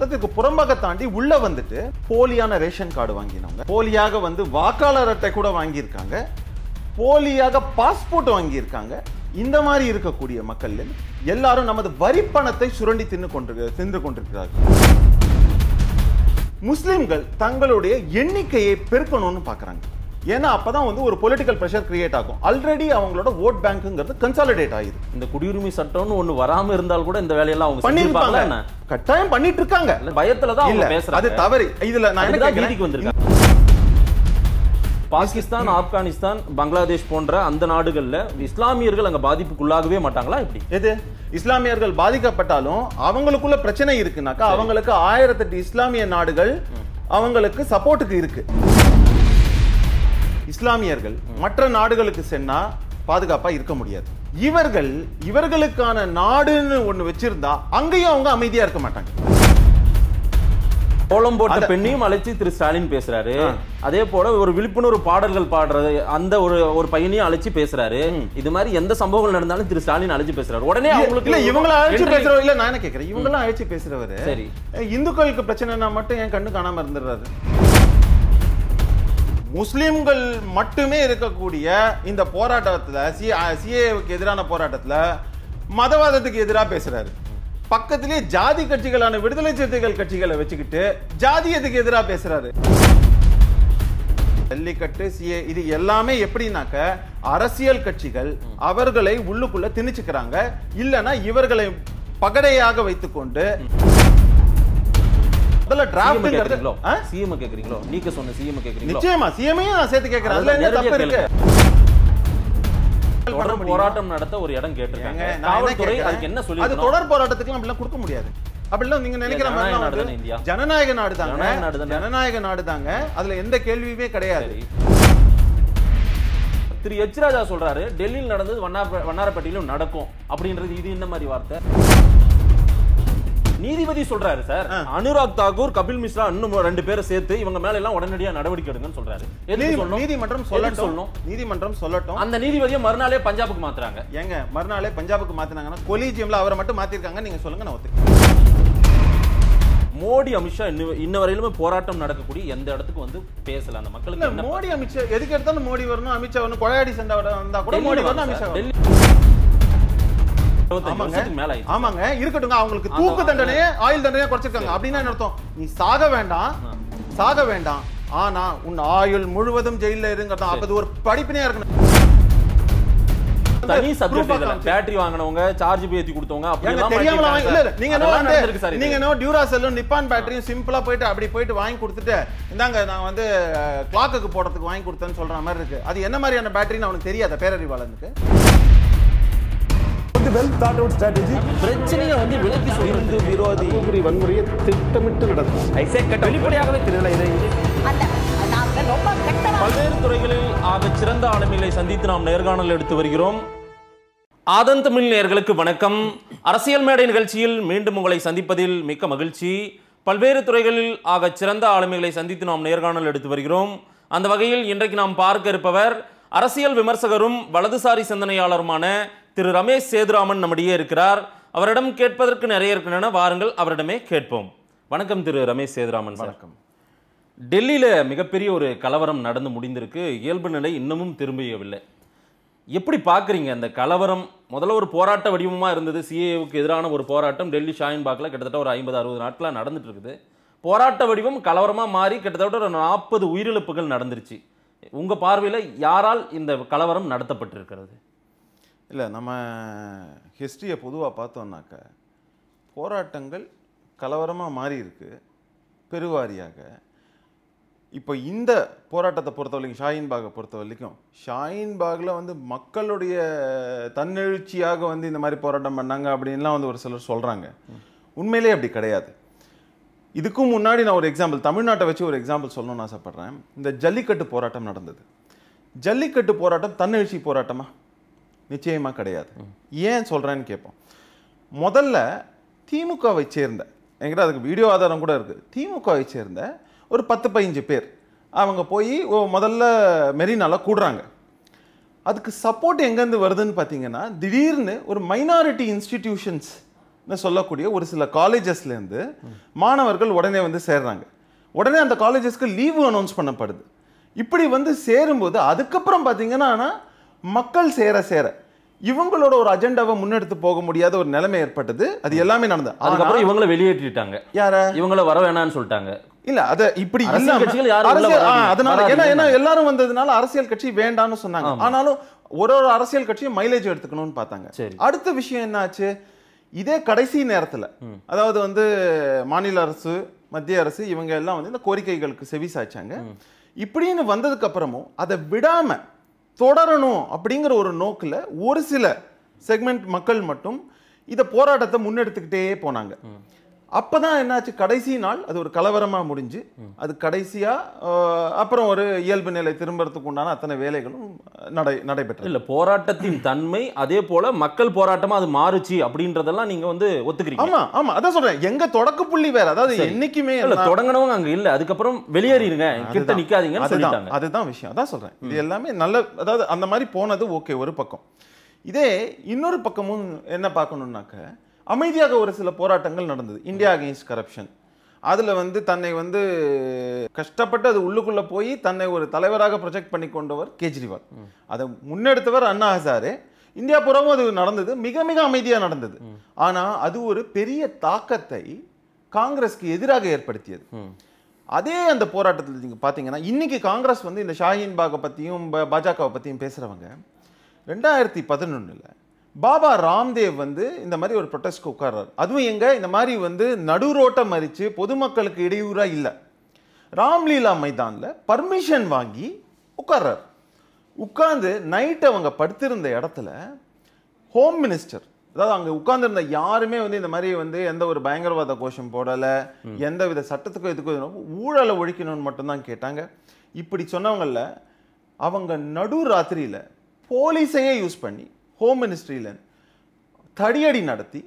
சட்டத்திற்கு புறம்பாக தாண்டி உள்ள வந்துட்டு போலியான ரேஷன் கார்டு வாங்கினவங்க போலியாக வந்து வாக்காளர் அட்டை கூட வாங்கியிருக்காங்க போலியாக பாஸ்போர்ட் வாங்கியிருக்காங்க இந்த மாதிரி இருக்கக்கூடிய மக்கள் எல்லாரும் நமது வரி பணத்தை சுரண்டி தின்னு கொண்டு தின்று கொண்டிருக்கிறார்கள் முஸ்லிம்கள் தங்களுடைய எண்ணிக்கையை பெருக்கணும்னு பார்க்குறாங்க ஏன்னா அப்பதான் வந்து ஒரு பொலிட்டிக்கல் ப்ரெஷர் கிரியேட் ஆகும் ஆல்ரெடி அவங்களோட ஓட் பேங்க்ங்கிறது கன்சாலிடேட் ஆகுது இந்த குடியுரிமை சட்டம்னு ஒண்ணு வராம இருந்தால் கூட இந்த வேலையெல்லாம் அவங்க பண்ணிருப்பாங்க கட்டாயம் பண்ணிட்டு இருக்காங்க பயத்துல தான் இல்ல அது தவறு இதுல நான் வீதிக்கு வந்திருக்கேன் பாகிஸ்தான் ஆப்கானிஸ்தான் பங்களாதேஷ் போன்ற அந்த நாடுகள்ல இஸ்லாமியர்கள் அங்க பாதிப்புக்குள்ளாகவே மாட்டாங்களா இப்படி எது இஸ்லாமியர்கள் பாதிக்கப்பட்டாலும் அவங்களுக்குள்ள பிரச்சனை இருக்குனாக்கா அவங்களுக்கு ஆயிரத்தெட்டு இஸ்லாமிய நாடுகள் அவங்களுக்கு சப்போர்ட்டுக்கு இருக்கு இஸ்லாமியர்கள் மற்ற நாடுகளுக்கு சென்னா பாதுகாப்பா இருக்க முடியாது இவர்கள் இவர்களுக்கான நாடுன்னு ஒண்ணு வச்சிருந்தா அங்கேயும் அவங்க அமைதியா இருக்க மாட்டாங்க கோலம் போட்ட பெண்ணையும் அழைச்சி திரு ஸ்டாலின் பேசுறாரு அதே போல ஒரு விழிப்புணர்வு பாடல்கள் பாடுறது அந்த ஒரு ஒரு பையனையும் அழைச்சி பேசுறாரு இது மாதிரி எந்த சம்பவங்கள் நடந்தாலும் திரு ஸ்டாலின் அழைச்சி பேசுறாரு உடனே அவங்களுக்கு இல்ல இவங்கள அழைச்சி பேசுறவர் இல்ல நான் என்ன கேக்குறேன் இவங்கள அழைச்சி பேசுறவர் சரி இந்துக்களுக்கு பிரச்சனைனா மட்டும் என் கண்ணு காணாம இருந்துடுறாரு முஸ்லிம்கள் மட்டுமே இருக்கக்கூடிய இந்த போராட்டத்தில் சி சிஏவுக்கு எதிரான போராட்டத்தில் மதவாதத்துக்கு எதிராக பேசுகிறாரு பக்கத்திலே ஜாதி கட்சிகளான விடுதலை சிறுத்தைகள் கட்சிகளை வச்சுக்கிட்டு ஜாதியத்துக்கு எதிராக பேசுகிறாரு ஜல்லிக்கட்டு சிஏ இது எல்லாமே எப்படின்னாக்க அரசியல் கட்சிகள் அவர்களை உள்ளுக்குள்ள திணிச்சுக்கிறாங்க இல்லைன்னா இவர்களை பகடையாக வைத்துக்கொண்டு ஜனநாயக அதுல எந்த கேள்வியுமே கிடையாது திரு எச் ராஜா சொல்றாரு டெல்லியில் நடந்தது வண்ணாரப்பட்டியிலும் நடக்கும் அப்படின்றது இது என்ன மாதிரி வார்த்தை நீதிபதி சொல்றாரு சார் அனுராக் தாகூர் கபில் மிஸ்ரா இன்னும் ரெண்டு பேரும் சேர்த்து இவங்க மேல எல்லாம் உடனடியா நடவடிக்கை எடுங்கன்னு சொல்றாரு நீதிமன்றம் சொல்லணும் சொல்லணும் நீதிமன்றம் சொல்லட்டும் அந்த நீதிபதியை மறுநாளே பஞ்சாபுக்கு மாத்துறாங்க ஏங்க மறுநாளே பஞ்சாபுக்கு மாத்தினாங்கன்னா கொலிஜியம்ல அவரை மட்டும் மாத்திருக்காங்க நீங்க சொல்லுங்க நான் ஒத்து மோடி அமித்ஷா இன்ன வரையிலுமே போராட்டம் நடக்கக்கூடிய எந்த இடத்துக்கு வந்து பேசல அந்த மக்களுக்கு மோடி அமித்ஷா எதுக்கு எடுத்தாலும் மோடி வரணும் அமித்ஷா வரணும் கொலையாடி சண்டை வந்தா கூட மோடி வரணும் அமித்ஷா ஆமாங்க இருக்கட்டுங்க அவங்களுக்கு தூக்கு தண்டனையே ஆயுள் தண்டனையே குறைச்சிருக்காங்க அப்படின்னா அர்த்தம் நீ சாக வேண்டாம் சாக வேண்டாம் ஆனா உன் ஆயுள் முழுவதும் ஜெயில இருங்கறதா அப்ப ஒரு படிப்பினையா இருக்கணும் தனி சப்ஜெக்ட் இதுல பேட்டரி வாங்குனவங்க சார்ஜ் ஏத்தி கொடுத்தவங்க அப்படிலாம் தெரியாம இல்ல நீங்க என்ன நீங்க என்ன டியூரா செல்லும் நிப்பான் பேட்டரியும் சிம்பிளா போயிட்டு அப்படி போயிட்டு வாங்கி கொடுத்துட்டு இந்தாங்க நான் வந்து கிளாக்குக்கு போடுறதுக்கு வாங்கி கொடுத்தேன்னு சொல்ற மாதிரி இருக்கு அது என்ன மாதிரியான பேட்டரின்னு அவனுக்கு தெரியாத பேரறிவாளனுக்கு and well thought out strategy பிரச்சனையை வந்து விலக்கி சொல்லிருந்து விரோதி குறி வன்முறையை திட்டமிட்டு நடக்கும் ஐசே கட்ட வெளிப்படையாகவே தெரியல இதை பல்வேறு துறைகளில் ஆக சிறந்த ஆளுமைகளை சந்தித்து நாம் நேர்காணல் எடுத்து வருகிறோம் ஆதன் தமிழ் நேர்களுக்கு வணக்கம் அரசியல் மேடை நிகழ்ச்சியில் மீண்டும் உங்களை சந்திப்பதில் மிக்க மகிழ்ச்சி பல்வேறு துறைகளில் ஆக சிறந்த ஆளுமைகளை சந்தித்து நாம் நேர்காணல் எடுத்து வருகிறோம் அந்த வகையில் இன்றைக்கு நாம் பார்க்க இருப்பவர் அரசியல் விமர்சகரும் வலதுசாரி சிந்தனையாளருமான திரு ரமேஷ் சேதுராமன் நம்முடைய இருக்கிறார் அவரிடம் கேட்பதற்கு நிறைய இருக்கின்றன வாருங்கள் அவரிடமே கேட்போம் வணக்கம் திரு ரமேஷ் சேதுராமன் வணக்கம் டெல்லியில் மிகப்பெரிய ஒரு கலவரம் நடந்து முடிந்திருக்கு இயல்பு நிலை இன்னமும் திரும்பியவில்லை எப்படி பார்க்குறீங்க அந்த கலவரம் முதல்ல ஒரு போராட்ட வடிவமாக இருந்தது சிஏவுக்கு எதிரான ஒரு போராட்டம் டெல்லி பாக்கில் கிட்டத்தட்ட ஒரு ஐம்பது அறுபது நாட்களாக நடந்துட்டு இருக்குது போராட்ட வடிவம் கலவரமாக மாறி கிட்டத்தட்ட ஒரு நாற்பது உயிரிழப்புகள் நடந்துருச்சு உங்கள் பார்வையில் யாரால் இந்த கலவரம் நடத்தப்பட்டிருக்கிறது இல்லை நம்ம ஹிஸ்ட்ரியை பொதுவாக பார்த்தோம்னாக்க போராட்டங்கள் கலவரமாக மாறி இருக்குது பெருவாரியாக இப்போ இந்த போராட்டத்தை பொறுத்த வரைக்கும் ஷாயின் பாகை பொறுத்த வரைக்கும் ஷாயின் பாகில் வந்து மக்களுடைய தன்னெழுச்சியாக வந்து இந்த மாதிரி போராட்டம் பண்ணாங்க அப்படின்லாம் வந்து ஒரு சிலர் சொல்கிறாங்க உண்மையிலே அப்படி கிடையாது இதுக்கும் முன்னாடி நான் ஒரு எக்ஸாம்பிள் தமிழ்நாட்டை வச்சு ஒரு எக்ஸாம்பிள் சொல்லணும்னு ஆசைப்பட்றேன் இந்த ஜல்லிக்கட்டு போராட்டம் நடந்தது ஜல்லிக்கட்டு போராட்டம் தன்னெழுச்சி போராட்டமாக நிச்சயமாக கிடையாது ஏன் சொல்கிறேன்னு கேட்போம் முதல்ல திமுகவை சேர்ந்த என்கிட்ட அதுக்கு வீடியோ ஆதாரம் கூட இருக்குது திமுகவை சேர்ந்த ஒரு பத்து பதினஞ்சு பேர் அவங்க போய் முதல்ல மெரினாலாம் கூடுறாங்க அதுக்கு சப்போர்ட் எங்கேருந்து வருதுன்னு பார்த்தீங்கன்னா திடீர்னு ஒரு மைனாரிட்டி இன்ஸ்டிடியூஷன்ஸ் சொல்லக்கூடிய ஒரு சில காலேஜஸ்லேருந்து மாணவர்கள் உடனே வந்து சேர்றாங்க உடனே அந்த காலேஜஸ்க்கு லீவு அனௌன்ஸ் பண்ணப்படுது இப்படி வந்து சேரும்போது அதுக்கப்புறம் பார்த்தீங்கன்னா ஆனால் மக்கள் சேர சேர இவங்களோட ஒரு அஜெண்டாவை முன்னெடுத்து போக முடியாத ஒரு நிலைமை ஏற்பட்டது அது எல்லாமே நடந்தது அதுக்கப்புறம் இவங்கள வெளியேற்றிட்டாங்க யார இவங்கள வர வேணாம்னு சொல்லிட்டாங்க இல்ல அத இப்படி அதனால ஏன்னா எல்லாரும் வந்ததுனால அரசியல் கட்சி வேண்டாம்னு சொன்னாங்க ஆனாலும் ஒரு ஒரு அரசியல் கட்சியும் மைலேஜ் எடுத்துக்கணும்னு பார்த்தாங்க அடுத்த விஷயம் என்னாச்சு இதே கடைசி நேரத்துல அதாவது வந்து மாநில அரசு மத்திய அரசு இவங்க எல்லாம் வந்து இந்த கோரிக்கைகளுக்கு செவி சாய்ச்சாங்க இப்படின்னு வந்ததுக்கு அப்புறமும் அதை விடாம தொடரணும் அப்படிங்கிற ஒரு நோக்கில் ஒரு சில செக்மெண்ட் மக்கள் மட்டும் இதை போராட்டத்தை முன்னெடுத்துக்கிட்டே போனாங்க அப்போ தான் என்னாச்சு கடைசி நாள் அது ஒரு கலவரமாக முடிஞ்சு அது கடைசியாக அப்புறம் ஒரு இயல்பு நிலை திரும்புறதுக்கு உண்டான அத்தனை வேலைகளும் நடை நடைபெற்ற இல்லை போராட்டத்தின் தன்மை அதே போல் மக்கள் போராட்டமாக அது மாறுச்சு அப்படின்றதெல்லாம் நீங்கள் வந்து ஒத்துக்கிறீங்க ஆமாம் ஆமாம் அதான் சொல்கிறேன் எங்கள் தொடக்க புள்ளி வேறு அதாவது என்றைக்குமே இல்லை தொடங்கினவங்க அங்கே இல்லை அதுக்கப்புறம் வெளியேறிடுங்க கிட்ட நிற்காதீங்கன்னு சொல்லிட்டாங்க அதுதான் விஷயம் அதான் சொல்கிறேன் இது எல்லாமே நல்ல அதாவது அந்த மாதிரி போனது ஓகே ஒரு பக்கம் இதே இன்னொரு பக்கமும் என்ன பார்க்கணுன்னாக்க அமைதியாக ஒரு சில போராட்டங்கள் நடந்தது இந்தியா அகெயின்ஸ்ட் கரப்ஷன் அதில் வந்து தன்னை வந்து கஷ்டப்பட்டு அது உள்ளுக்குள்ளே போய் தன்னை ஒரு தலைவராக ப்ரொஜெக்ட் பண்ணி கொண்டவர் கெஜ்ரிவால் அதை முன்னெடுத்தவர் அண்ணா ஹசாரே இந்தியா புறமும் அது நடந்தது மிக மிக அமைதியாக நடந்தது ஆனால் அது ஒரு பெரிய தாக்கத்தை காங்கிரஸ்க்கு எதிராக ஏற்படுத்தியது அதே அந்த போராட்டத்தில் நீங்கள் பார்த்தீங்கன்னா இன்றைக்கி காங்கிரஸ் வந்து இந்த ஷாஹின் பாகை பற்றியும் பாஜகவை பற்றியும் பேசுகிறவங்க ரெண்டாயிரத்தி பதினொன்றில் பாபா ராம்தேவ் வந்து இந்த மாதிரி ஒரு ப்ரொட்டஸ்ட்க்கு உட்கார்றாரு அதுவும் எங்கே இந்த மாதிரி வந்து நடு ரோட்டை மறித்து பொதுமக்களுக்கு இடையூறாக இல்லை ராம்லீலா மைதானில் பர்மிஷன் வாங்கி உட்கார்றார் உட்கார்ந்து நைட் அவங்க படுத்திருந்த இடத்துல ஹோம் மினிஸ்டர் அதாவது அங்கே உட்கார்ந்துருந்த யாருமே வந்து இந்த மாதிரி வந்து எந்த ஒரு பயங்கரவாத கோஷம் போடலை எந்த வித சட்டத்துக்கும் எதுக்கும் ஊழலை ஒழிக்கணும்னு மட்டும்தான் கேட்டாங்க இப்படி சொன்னவங்களில் அவங்க நடு ராத்திரியில் போலீஸையே யூஸ் பண்ணி ஹோம் மினிஸ்ட்ரியில் தடியடி நடத்தி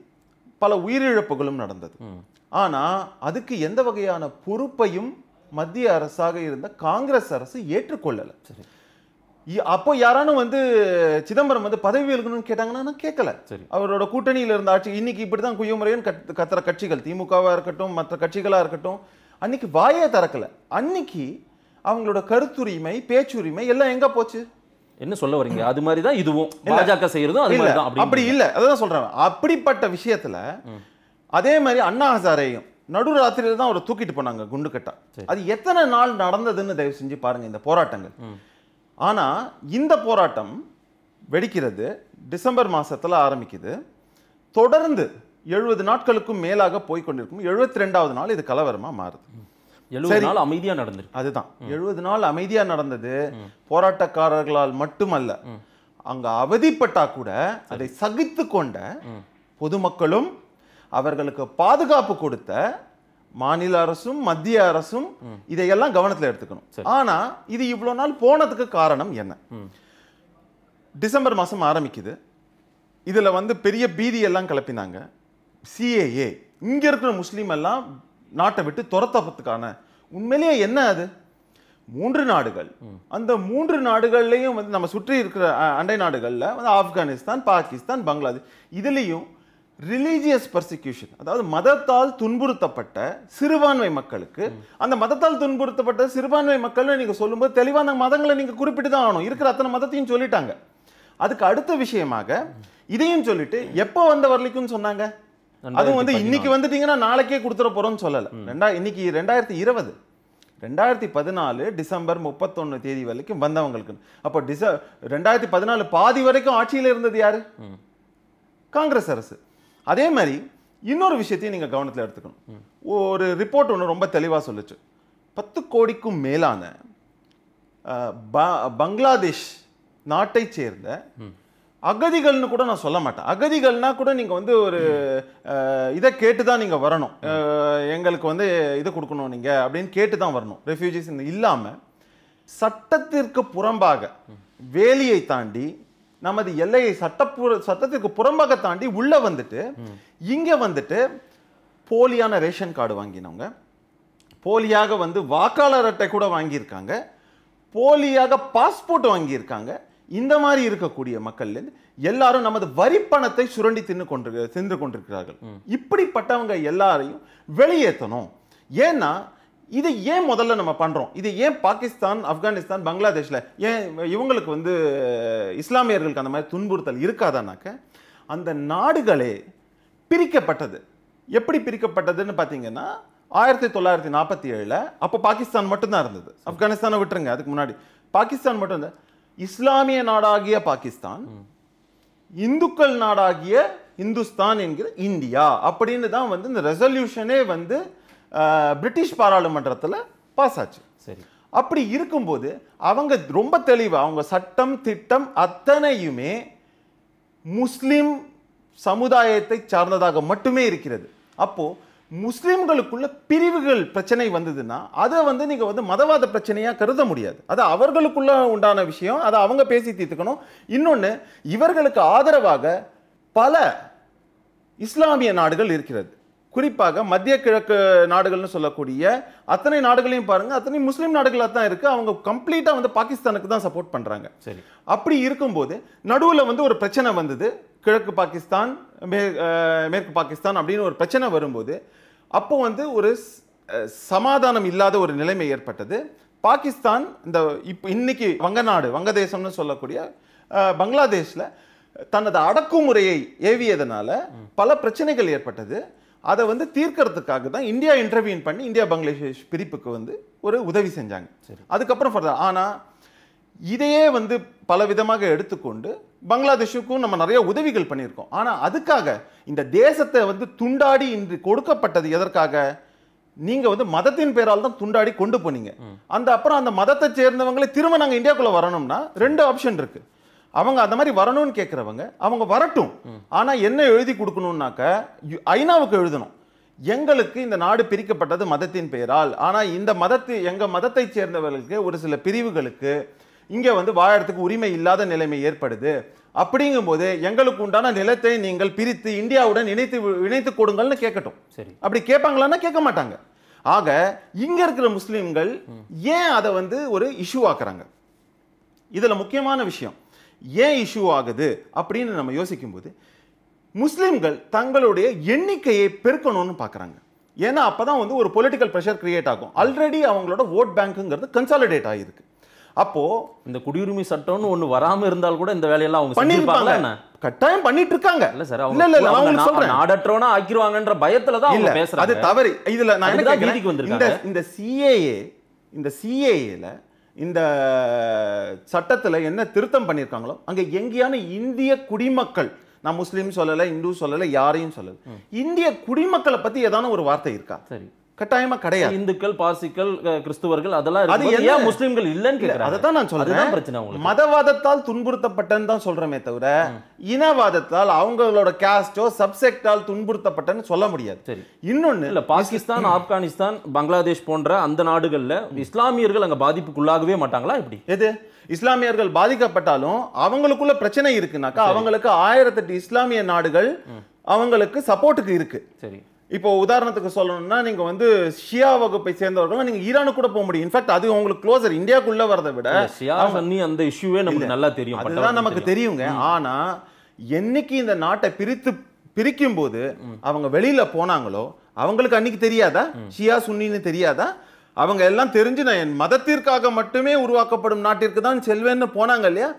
பல உயிரிழப்புகளும் நடந்தது ஆனால் அதுக்கு எந்த வகையான பொறுப்பையும் மத்திய அரசாக இருந்த காங்கிரஸ் அரசு ஏற்றுக்கொள்ளலை அப்போ யாரானும் வந்து சிதம்பரம் வந்து பதவி விலகணும்னு கேட்டாங்கன்னா நான் கேட்கல அவரோட கூட்டணியில் இருந்த ஆட்சி இன்னைக்கு இப்படி தான் குயமுறையும் கத்துற கட்சிகள் திமுகவாக இருக்கட்டும் மற்ற கட்சிகளாக இருக்கட்டும் அன்னைக்கு வாயே திறக்கல அன்னைக்கு அவங்களோட கருத்துரிமை பேச்சுரிமை எல்லாம் எங்கே போச்சு என்ன சொல்ல வரீங்க அது மாதிரி தான் இதுவும் பாஜக செய்யறதும் அது மாதிரி தான் அப்படி இல்ல அதான் சொல்றேன் அப்படிப்பட்ட விஷயத்துல அதே மாதிரி அண்ணா ஹசாரையும் நடு ராத்திரியில தான் அவரை தூக்கிட்டு போனாங்க குண்டு கட்டா அது எத்தனை நாள் நடந்ததுன்னு தயவு செஞ்சு பாருங்க இந்த போராட்டங்கள் ஆனா இந்த போராட்டம் வெடிக்கிறது டிசம்பர் மாசத்துல ஆரம்பிக்குது தொடர்ந்து எழுபது நாட்களுக்கும் மேலாக போய்கொண்டிருக்கும் எழுபத்தி ரெண்டாவது நாள் இது கலவரமா மாறுது எழுபது நாள் அமைதியா நடந்தது அதுதான் எழுபது நாள் அமைதியா நடந்தது போராட்டக்காரர்களால் மட்டுமல்ல அங்க அவதிப்பட்டா கூட அதை சகித்து கொண்ட பொதுமக்களும் அவர்களுக்கு பாதுகாப்பு கொடுத்த மாநில அரசும் மத்திய அரசும் இதையெல்லாம் கவனத்தில் எடுத்துக்கணும் ஆனா இது இவ்வளவு நாள் போனதுக்கு காரணம் என்ன டிசம்பர் மாசம் ஆரம்பிக்குது இதுல வந்து பெரிய பீதியெல்லாம் கிளப்பினாங்க சிஏஏ இங்க இருக்கிற முஸ்லீம் எல்லாம் நாட்டை விட்டு துரத்தப்பத்துக்கான உண்மையிலேயே என்ன அது மூன்று நாடுகள் அந்த மூன்று நாடுகள்லையும் வந்து நம்ம சுற்றி இருக்கிற அண்டை நாடுகளில் வந்து ஆப்கானிஸ்தான் பாகிஸ்தான் பங்களாதேஷ் இதுலேயும் ரிலீஜியஸ் பர்சிக்யூஷன் அதாவது மதத்தால் துன்புறுத்தப்பட்ட சிறுபான்மை மக்களுக்கு அந்த மதத்தால் துன்புறுத்தப்பட்ட சிறுபான்மை மக்கள்னு நீங்கள் சொல்லும்போது தெளிவாக அந்த மதங்களை நீங்கள் குறிப்பிட்டு தான் ஆகணும் இருக்கிற அத்தனை மதத்தையும் சொல்லிட்டாங்க அதுக்கு அடுத்த விஷயமாக இதையும் சொல்லிட்டு எப்போ வந்த வரலிக்குன்னு சொன்னாங்க அதுவும் வந்து இன்னைக்கு வந்துட்டீங்கன்னா நாளைக்கே கொடுத்துட போறோம்னு சொல்லல ரெண்டா இன்னைக்கு ரெண்டாயிரத்தி இருபது ரெண்டாயிரத்தி பதினாலு டிசம்பர் முப்பத்தொன்னு தேதி வரைக்கும் வந்தவங்களுக்கு அப்போ டிச ரெண்டாயிரத்தி பதினாலு பாதி வரைக்கும் ஆட்சியில் இருந்தது யாரு காங்கிரஸ் அரசு அதே மாதிரி இன்னொரு விஷயத்தையும் நீங்கள் கவனத்தில் எடுத்துக்கணும் ஒரு ரிப்போர்ட் ஒன்று ரொம்ப தெளிவாக சொல்லுச்சு பத்து கோடிக்கும் மேலான பங்களாதேஷ் நாட்டை சேர்ந்த அகதிகள்னு கூட நான் சொல்ல மாட்டேன் அகதிகள்னா கூட நீங்கள் வந்து ஒரு இதை கேட்டு தான் நீங்கள் வரணும் எங்களுக்கு வந்து இதை கொடுக்கணும் நீங்கள் அப்படின்னு கேட்டு தான் வரணும் ரெஃப்யூஜிஸ் இல்லாமல் சட்டத்திற்கு புறம்பாக வேலியை தாண்டி நமது எல்லையை சட்டப்புற சட்டத்திற்கு புறம்பாக தாண்டி உள்ளே வந்துட்டு இங்கே வந்துட்டு போலியான ரேஷன் கார்டு வாங்கினவங்க போலியாக வந்து வாக்காளர் அட்டை கூட வாங்கியிருக்காங்க போலியாக பாஸ்போர்ட் வாங்கியிருக்காங்க இந்த மாதிரி இருக்கக்கூடிய மக்கள்லேருந்து எல்லாரும் நமது வரி பணத்தை சுரண்டி தின்னு கொண்டு தின்று கொண்டிருக்கிறார்கள் இப்படிப்பட்டவங்க எல்லாரையும் வெளியேற்றணும் ஏன்னா இதை ஏன் முதல்ல நம்ம பண்ணுறோம் இதை ஏன் பாகிஸ்தான் ஆப்கானிஸ்தான் பங்களாதேஷில் ஏன் இவங்களுக்கு வந்து இஸ்லாமியர்களுக்கு அந்த மாதிரி துன்புறுத்தல் இருக்காதானாக்க அந்த நாடுகளே பிரிக்கப்பட்டது எப்படி பிரிக்கப்பட்டதுன்னு பார்த்தீங்கன்னா ஆயிரத்தி தொள்ளாயிரத்தி நாற்பத்தி ஏழில் அப்போ பாகிஸ்தான் மட்டும்தான் இருந்தது ஆப்கானிஸ்தானை விட்டுருங்க அதுக்கு முன்னாடி பாகிஸ்தான் மட்டும் இருந்தது இஸ்லாமிய நாடாகிய பாகிஸ்தான் இந்துக்கள் நாடாகிய இந்துஸ்தான் என்கிற இந்தியா அப்படின்னு தான் வந்து இந்த ரெசல்யூஷனே வந்து பிரிட்டிஷ் பாராளுமன்றத்தில் பாஸ் ஆச்சு சரி அப்படி இருக்கும்போது அவங்க ரொம்ப தெளிவாக அவங்க சட்டம் திட்டம் அத்தனையுமே முஸ்லீம் சமுதாயத்தை சார்ந்ததாக மட்டுமே இருக்கிறது அப்போது முஸ்லீம்களுக்குள்ள பிரிவுகள் பிரச்சனை வந்ததுன்னா அதை வந்து நீங்கள் வந்து மதவாத பிரச்சனையாக கருத முடியாது அது அவர்களுக்குள்ள உண்டான விஷயம் அதை அவங்க பேசி தீர்த்துக்கணும் இன்னொன்று இவர்களுக்கு ஆதரவாக பல இஸ்லாமிய நாடுகள் இருக்கிறது குறிப்பாக மத்திய கிழக்கு நாடுகள்னு சொல்லக்கூடிய அத்தனை நாடுகளையும் பாருங்கள் அத்தனை முஸ்லீம் நாடுகளாக தான் இருக்குது அவங்க கம்ப்ளீட்டாக வந்து பாகிஸ்தானுக்கு தான் சப்போர்ட் பண்ணுறாங்க சரி அப்படி இருக்கும்போது நடுவில் வந்து ஒரு பிரச்சனை வந்தது கிழக்கு பாகிஸ்தான் மேற்கு பாகிஸ்தான் அப்படின்னு ஒரு பிரச்சனை வரும்போது அப்போ வந்து ஒரு சமாதானம் இல்லாத ஒரு நிலைமை ஏற்பட்டது பாகிஸ்தான் இந்த இப்போ இன்னைக்கு வங்கநாடு வங்கதேசம்னு சொல்லக்கூடிய பங்களாதேஷில் தனது அடக்குமுறையை ஏவியதனால பல பிரச்சனைகள் ஏற்பட்டது அதை வந்து தீர்க்கறதுக்காக தான் இந்தியா இன்டர்வியூன் பண்ணி இந்தியா பங்களாதேஷ் பிரிப்புக்கு வந்து ஒரு உதவி செஞ்சாங்க அதுக்கப்புறம் ஃபர்தர் ஆனால் இதையே வந்து பல விதமாக எடுத்துக்கொண்டு பங்களாதேஷுக்கும் நம்ம நிறைய உதவிகள் பண்ணியிருக்கோம் ஆனால் அதுக்காக இந்த தேசத்தை வந்து துண்டாடி இன்று கொடுக்கப்பட்டது எதற்காக நீங்கள் வந்து மதத்தின் பேரால் தான் துண்டாடி கொண்டு போனீங்க அந்த அப்புறம் அந்த மதத்தை சேர்ந்தவங்களே திரும்ப நாங்கள் இந்தியாவுக்குள்ளே வரணும்னா ரெண்டு ஆப்ஷன் இருக்குது அவங்க அந்த மாதிரி வரணும்னு கேட்குறவங்க அவங்க வரட்டும் ஆனால் என்ன எழுதி கொடுக்கணும்னாக்க ஐநாவுக்கு எழுதணும் எங்களுக்கு இந்த நாடு பிரிக்கப்பட்டது மதத்தின் பெயரால் ஆனால் இந்த மதத்து எங்கள் மதத்தை சேர்ந்தவர்களுக்கு ஒரு சில பிரிவுகளுக்கு இங்கே வந்து வாழறதுக்கு உரிமை இல்லாத நிலைமை ஏற்படுது அப்படிங்கும்போது எங்களுக்கு உண்டான நிலத்தை நீங்கள் பிரித்து இந்தியாவுடன் இணைத்து இணைத்து கொடுங்கள்னு கேட்கட்டும் சரி அப்படி கேட்பாங்களான்னா கேட்க மாட்டாங்க ஆக இங்கே இருக்கிற முஸ்லீம்கள் ஏன் அதை வந்து ஒரு இஷ்யூ ஆக்குறாங்க இதில் முக்கியமான விஷயம் ஏன் இஷ்யூ ஆகுது அப்படின்னு நம்ம யோசிக்கும்போது முஸ்லீம்கள் தங்களுடைய எண்ணிக்கையை பெருக்கணும்னு பார்க்குறாங்க ஏன்னா அப்போ தான் வந்து ஒரு பொலிட்டிக்கல் ப்ரெஷர் கிரியேட் ஆகும் ஆல்ரெடி அவங்களோட ஓட் பேங்க்குங்கிறது கன்சாலிடேட் ஆகிருக்கு அப்போது இந்த குடியுரிமை சட்டம்னு ஒன்று வராமல் இருந்தால் கூட இந்த வேலையெல்லாம் அவங்க பண்ணியிருப்பாங்களா கட்டாயம் பண்ணிட்டு இருக்காங்க இல்ல சார் அவங்க இல்ல இல்ல நான் சொல்றேன் நாடற்றோனா ஆக்கிடுவாங்கன்ற பயத்துல தான் அவங்க பேசுறாங்க அது தவறு இதுல நான் என்ன வீதிக்கு வந்திருக்காங்க இந்த சிஏஏ இந்த சிஏஏல இந்த சட்டத்தில் என்ன திருத்தம் பண்ணிருக்காங்களோ அங்க எங்கேயான இந்திய குடிமக்கள் நான் முஸ்லீம் சொல்லலை இந்து சொல்லலை யாரையும் சொல்லலை இந்திய குடிமக்களை பத்தி ஏதான ஒரு வார்த்தை இருக்கா சரி கட்டாயமா கிடையாது இந்துக்கள் பாசிக்கள் கிறிஸ்துவர்கள் அதெல்லாம் அது ஏன் முஸ்லீம்கள் இல்லைன்னு கேட்கறேன் அதை தான் நான் சொல்றேன் பிரச்சனை உங்களுக்கு மதவாதத்தால் துன்புறுத்தப்பட்டன்னு தான் சொல்றமே தவிர இனவாதத்தால் அவங்களோட கேஸ்டோ சப்செக்டால் துன்புறுத்தப்பட்டன்னு சொல்ல முடியாது சரி இன்னொன்னு இல்ல பாகிஸ்தான் ஆப்கானிஸ்தான் பங்களாதேஷ் போன்ற அந்த நாடுகள்ல இஸ்லாமியர்கள் அங்க பாதிப்புக்குள்ளாகவே மாட்டாங்களா இப்படி எது இஸ்லாமியர்கள் பாதிக்கப்பட்டாலும் அவங்களுக்குள்ள பிரச்சனை இருக்குனாக்கா அவங்களுக்கு ஆயிரத்தெட்டு இஸ்லாமிய நாடுகள் அவங்களுக்கு சப்போர்ட்டுக்கு இருக்கு சரி இப்போ உதாரணத்துக்கு சொல்லணும்னா நீங்கள் வந்து ஷியா வகுப்பை சேர்ந்தவர்கள் நீங்கள் ஈரானு கூட போக முடியும் இன்ஃபேக்ட் அது உங்களுக்கு க்ளோசர் இந்தியாக்குள்ள வரதை விட ஷியா சன்னி அந்த இஷ்யூவே நமக்கு நல்லா தெரியும் அதுதான் நமக்கு தெரியுங்க ஆனால் என்னைக்கு இந்த நாட்டை பிரித்து பிரிக்கும் போது அவங்க வெளியில் போனாங்களோ அவங்களுக்கு அன்னைக்கு தெரியாதா ஷியா சுன்னின்னு தெரியாதா அவங்க எல்லாம் தெரிஞ்சு நான் என் மதத்திற்காக மட்டுமே உருவாக்கப்படும் நாட்டிற்கு தான் செல்வேன்னு போனாங்க இல்லையா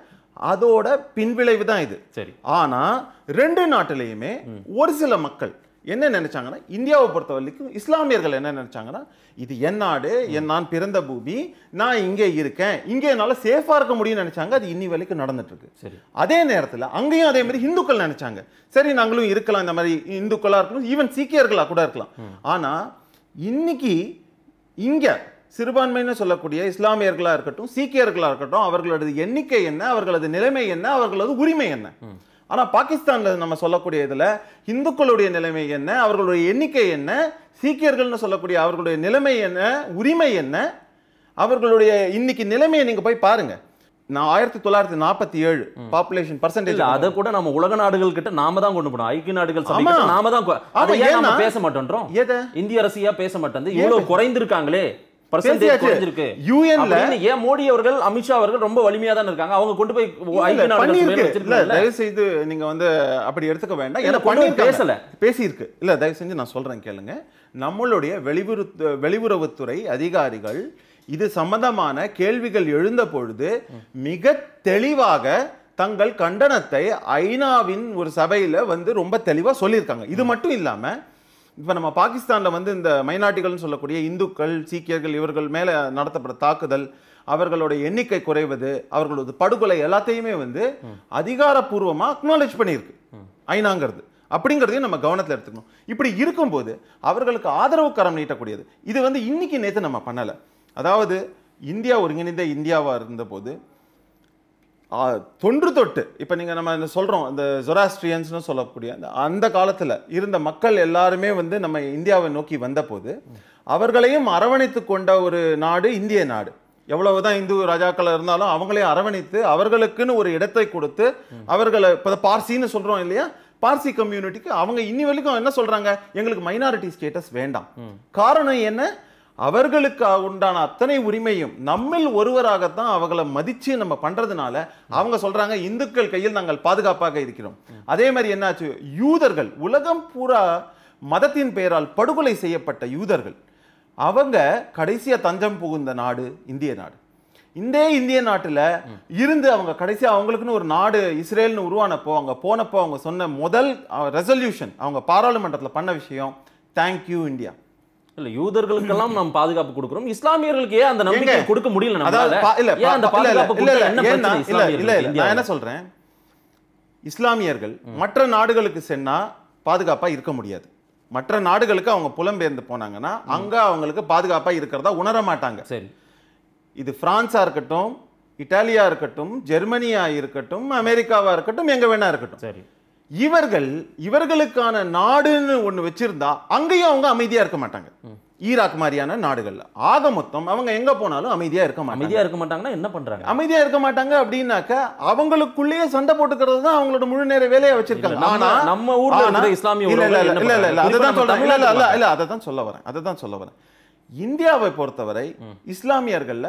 அதோட பின்விளைவு தான் இது சரி ஆனால் ரெண்டு நாட்டிலையுமே ஒரு சில மக்கள் என்ன நினச்சாங்கன்னா இந்தியாவை பொறுத்த வரைக்கும் இஸ்லாமியர்கள் என்ன நினச்சாங்கன்னா இது என் நாடு என் நான் பிறந்த பூமி நான் இங்கே இருக்கேன் இங்கே என்னால் சேஃபாக இருக்க முடியும்னு நினைச்சாங்க அது இன்னி வரைக்கும் நடந்துட்டுருக்கு சரி அதே நேரத்தில் அங்கேயும் அதே மாதிரி ஹிந்துக்கள் நினச்சாங்க சரி நாங்களும் இருக்கலாம் இந்த மாதிரி இந்துக்களாக இருக்கணும் ஈவன் சீக்கியர்களாக கூட இருக்கலாம் ஆனால் இன்னைக்கு இங்கே சிறுபான்மைன்னு சொல்லக்கூடிய இஸ்லாமியர்களாக இருக்கட்டும் சீக்கியர்களாக இருக்கட்டும் அவர்களது எண்ணிக்கை என்ன அவர்களது நிலைமை என்ன அவர்களது உரிமை என்ன ஆனால் பாகிஸ்தானில் நம்ம சொல்லக்கூடிய இதில் இந்துக்களுடைய நிலைமை என்ன அவர்களுடைய எண்ணிக்கை என்ன சீக்கியர்கள்னு சொல்லக்கூடிய அவர்களுடைய நிலைமை என்ன உரிமை என்ன அவர்களுடைய இன்னைக்கு நிலைமையை நீங்கள் போய் பாருங்கள் நான் ஆயிரத்தி தொள்ளாயிரத்தி நாற்பத்தி ஏழு பாப்புலேஷன் பர்சன்டேஜ் அதை கூட நம்ம உலக நாடுகள் கிட்ட நாம தான் கொண்டு போனோம் ஐக்கிய நாடுகள் சபை நாம தான் பேச மாட்டோம் எதை இந்திய அரசியா பேச மாட்டோம் இவ்வளவு குறைந்திருக்காங்களே மோடி அவர்கள் அமித்ஷா அவர்கள் ரொம்ப இருக்காங்க அவங்க கொண்டு போய் தயவு செய்து நீங்க வந்து அப்படி எடுத்துக்க வேண்டாம் எனக்கு பேசல பேசியிருக்கு இல்ல தயவு செஞ்சு நான் சொல்றேன் கேளுங்க நம்மளுடைய வெளியுறவுத்துறை அதிகாரிகள் இது சம்பந்தமான கேள்விகள் எழுந்த பொழுது மிக தெளிவாக தங்கள் கண்டனத்தை ஐநாவின் ஒரு சபையில வந்து ரொம்ப தெளிவா சொல்லியிருக்காங்க இது மட்டும் இல்லாம இப்போ நம்ம பாகிஸ்தானில் வந்து இந்த மைனாரிட்டிகள்னு சொல்லக்கூடிய இந்துக்கள் சீக்கியர்கள் இவர்கள் மேலே நடத்தப்பட்ட தாக்குதல் அவர்களுடைய எண்ணிக்கை குறைவது அவர்களோட படுகொலை எல்லாத்தையுமே வந்து அதிகாரப்பூர்வமாக அக்னாலேஜ் பண்ணியிருக்கு ஐநாங்கிறது அப்படிங்கிறதையும் நம்ம கவனத்தில் எடுத்துக்கணும் இப்படி இருக்கும்போது அவர்களுக்கு ஆதரவு கரம் நீட்டக்கூடியது இது வந்து இன்னைக்கு நேற்று நம்ம பண்ணலை அதாவது இந்தியா ஒருங்கிணைந்த இந்தியாவாக இருந்தபோது தொன்று தொட்டு இப்போ நீங்கள் நம்ம இந்த சொல்கிறோம் இந்த ஜொராஸ்ட்ரியன்ஸ்னு சொல்லக்கூடிய அந்த அந்த காலத்தில் இருந்த மக்கள் எல்லாருமே வந்து நம்ம இந்தியாவை நோக்கி வந்தபோது அவர்களையும் அரவணைத்து கொண்ட ஒரு நாடு இந்திய நாடு எவ்வளவுதான் இந்து ராஜாக்கள் இருந்தாலும் அவங்களே அரவணைத்து அவர்களுக்குன்னு ஒரு இடத்தை கொடுத்து அவர்களை இப்போ பார்சின்னு சொல்கிறோம் இல்லையா பார்சி கம்யூனிட்டிக்கு அவங்க இன்னி வரைக்கும் என்ன சொல்கிறாங்க எங்களுக்கு மைனாரிட்டி ஸ்டேட்டஸ் வேண்டாம் காரணம் என்ன அவர்களுக்கு உண்டான அத்தனை உரிமையும் நம்மில் ஒருவராகத்தான் அவங்களை மதித்து நம்ம பண்ணுறதுனால அவங்க சொல்கிறாங்க இந்துக்கள் கையில் நாங்கள் பாதுகாப்பாக இருக்கிறோம் அதே மாதிரி என்னாச்சு யூதர்கள் உலகம் பூரா மதத்தின் பெயரால் படுகொலை செய்யப்பட்ட யூதர்கள் அவங்க கடைசியாக தஞ்சம் புகுந்த நாடு இந்திய நாடு இந்த இந்திய நாட்டில் இருந்து அவங்க கடைசியாக அவங்களுக்குன்னு ஒரு நாடு இஸ்ரேல்னு உருவானப்போ அவங்க போனப்போ அவங்க சொன்ன முதல் ரெசல்யூஷன் அவங்க பாராளுமன்றத்தில் பண்ண விஷயம் தேங்க்யூ இந்தியா இல்ல யூதர்களுக்கெல்லாம் நாம் பாதுகாப்பு கொடுக்கிறோம் இஸ்லாமியர்களுக்கு ஏன் அந்த நம்பிக்கை கொடுக்க முடியல இல்ல என்ன சொல்றேன் இஸ்லாமியர்கள் மற்ற நாடுகளுக்கு சென்னா பாதுகாப்பா இருக்க முடியாது மற்ற நாடுகளுக்கு அவங்க புலம்பெயர்ந்து போனாங்கன்னா அங்க அவங்களுக்கு பாதுகாப்பா இருக்கிறதா உணர மாட்டாங்க சரி இது பிரான்ஸா இருக்கட்டும் இட்டாலியா இருக்கட்டும் ஜெர்மனியா இருக்கட்டும் அமெரிக்காவா இருக்கட்டும் எங்க வேணா இருக்கட்டும் சரி இவர்கள் இவர்களுக்கான நாடுன்னு ஒன்று வச்சிருந்தா அங்கேயும் அவங்க அமைதியாக இருக்க மாட்டாங்க ஈராக் மாதிரியான நாடுகள் ஆக மொத்தம் அவங்க எங்க போனாலும் அமைதியா இருக்க அமைதியா இருக்க மாட்டாங்கன்னா என்ன பண்றாங்க அமைதியா இருக்க மாட்டாங்க அப்படின்னாக்க அவங்களுக்குள்ளேயே சண்டை போட்டுக்கிறது தான் அவங்களோட முழு நேர வேலையை வச்சிருக்காங்க நம்ம ஊரில் இஸ்லாமிய இல்லை இல்லை இல்லை இல்லை அதை தான் அதை தான் சொல்ல வரேன் அதை தான் சொல்ல வரேன் இந்தியாவை பொறுத்தவரை இஸ்லாமியர்கள்ல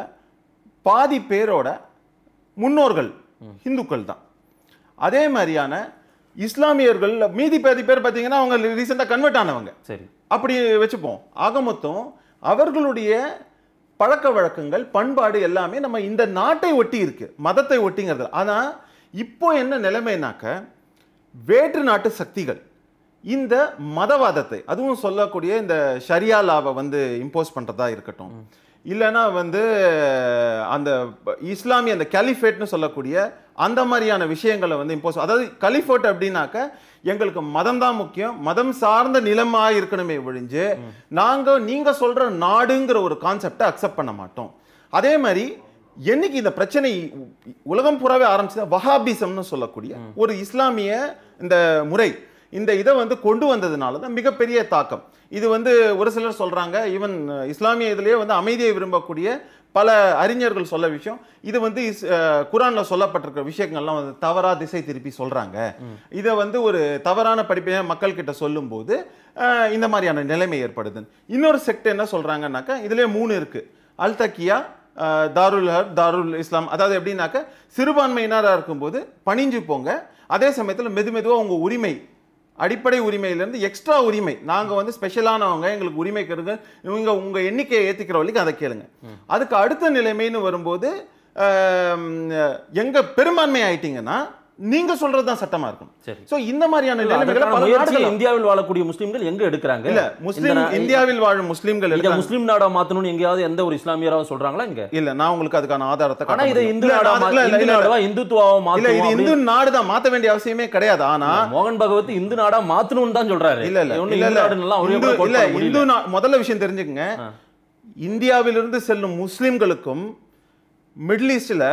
பாதி பேரோட முன்னோர்கள் இந்துக்கள் தான் அதே மாதிரியான இஸ்லாமியர்கள் மீதி பாதி பேர் பார்த்தீங்கன்னா அவங்க ரீசெண்டாக கன்வெர்ட் ஆனவங்க சரி அப்படி வச்சுப்போம் ஆக மொத்தம் அவர்களுடைய பழக்க வழக்கங்கள் பண்பாடு எல்லாமே நம்ம இந்த நாட்டை ஒட்டி இருக்கு மதத்தை ஒட்டிங்கிறது ஆனால் இப்போ என்ன நிலைமைனாக்க வேற்று நாட்டு சக்திகள் இந்த மதவாதத்தை அதுவும் சொல்லக்கூடிய இந்த ஷரியா லாவை வந்து இம்போஸ் பண்ணுறதா இருக்கட்டும் இல்லைனா வந்து அந்த இஸ்லாமிய அந்த கலிஃபேட்னு சொல்லக்கூடிய அந்த மாதிரியான விஷயங்களை வந்து இம்போஸ் அதாவது கலிஃபேட் அப்படின்னாக்க எங்களுக்கு மதம் தான் முக்கியம் மதம் சார்ந்த நிலமாக இருக்கணுமே ஒழிஞ்சு நாங்கள் நீங்கள் சொல்கிற நாடுங்கிற ஒரு கான்செப்டை அக்செப்ட் பண்ண மாட்டோம் அதே மாதிரி என்னைக்கு இந்த பிரச்சனை உலகம் புறாவே ஆரம்பிச்சது வஹாபிசம்னு சொல்லக்கூடிய ஒரு இஸ்லாமிய இந்த முறை இந்த இதை வந்து கொண்டு வந்ததுனால தான் மிகப்பெரிய தாக்கம் இது வந்து ஒரு சிலர் சொல்கிறாங்க ஈவன் இஸ்லாமிய இதிலேயே வந்து அமைதியை விரும்பக்கூடிய பல அறிஞர்கள் சொல்ல விஷயம் இது வந்து இஸ் குரானில் சொல்லப்பட்டிருக்கிற விஷயங்கள்லாம் வந்து தவறாக திசை திருப்பி சொல்கிறாங்க இதை வந்து ஒரு தவறான படிப்பை மக்கள்கிட்ட சொல்லும்போது இந்த மாதிரியான நிலைமை ஏற்படுது இன்னொரு செக்ட் என்ன சொல்கிறாங்கன்னாக்கா இதிலே மூணு இருக்குது அல்தக்கியா தாருல் ஹர் தாருல் இஸ்லாம் அதாவது எப்படின்னாக்க சிறுபான்மையினராக இருக்கும்போது பணிஞ்சு போங்க அதே சமயத்தில் மெது மெதுவாக உங்கள் உரிமை அடிப்படை உரிமையிலேருந்து எக்ஸ்ட்ரா உரிமை நாங்கள் வந்து ஸ்பெஷலானவங்க எங்களுக்கு உரிமை கருங்க இவங்க உங்கள் எண்ணிக்கையை ஏற்றிக்கிற வரைக்கும் அதை கேளுங்க அதுக்கு அடுத்த நிலைமைன்னு வரும்போது எங்கே பெரும்பான்மை ஆகிட்டிங்கன்னா நீங்க சொல்றது தான் சட்டமா இருக்கும் சோ இந்த மாதிரியான நிலைமைகளை பல நாடுகள் இந்தியாவில் வாழக்கூடிய முஸ்லிம்கள் எங்க எடுக்கிறாங்க இல்ல இந்தியாவில் வாழும் முஸ்லீம்கள் முஸ்லீம் நாடா மாத்தணும் எங்கயாவது எந்த ஒரு இஸ்லாமியராவது சொல்றாங்களா இங்க இல்ல நான் உங்களுக்கு அதுக்கான ஆதாரத்தை ஆனா இது இந்து நாடா இந்துத்துவாவா மாத்தணும் இது இந்து நாடு தான் மாத்த வேண்டிய அவசியமே கிடையாது ஆனா மோகன் பகவத் இந்து நாடா மாத்தணும் தான் சொல்றாரு இல்ல இல்ல இல்ல இல்ல இந்து முதல்ல விஷயம் தெரிஞ்சுக்கங்க இந்தியாவிலிருந்து செல்லும் முஸ்லிம்களுக்கும் மிடில் ஈஸ்ட்ல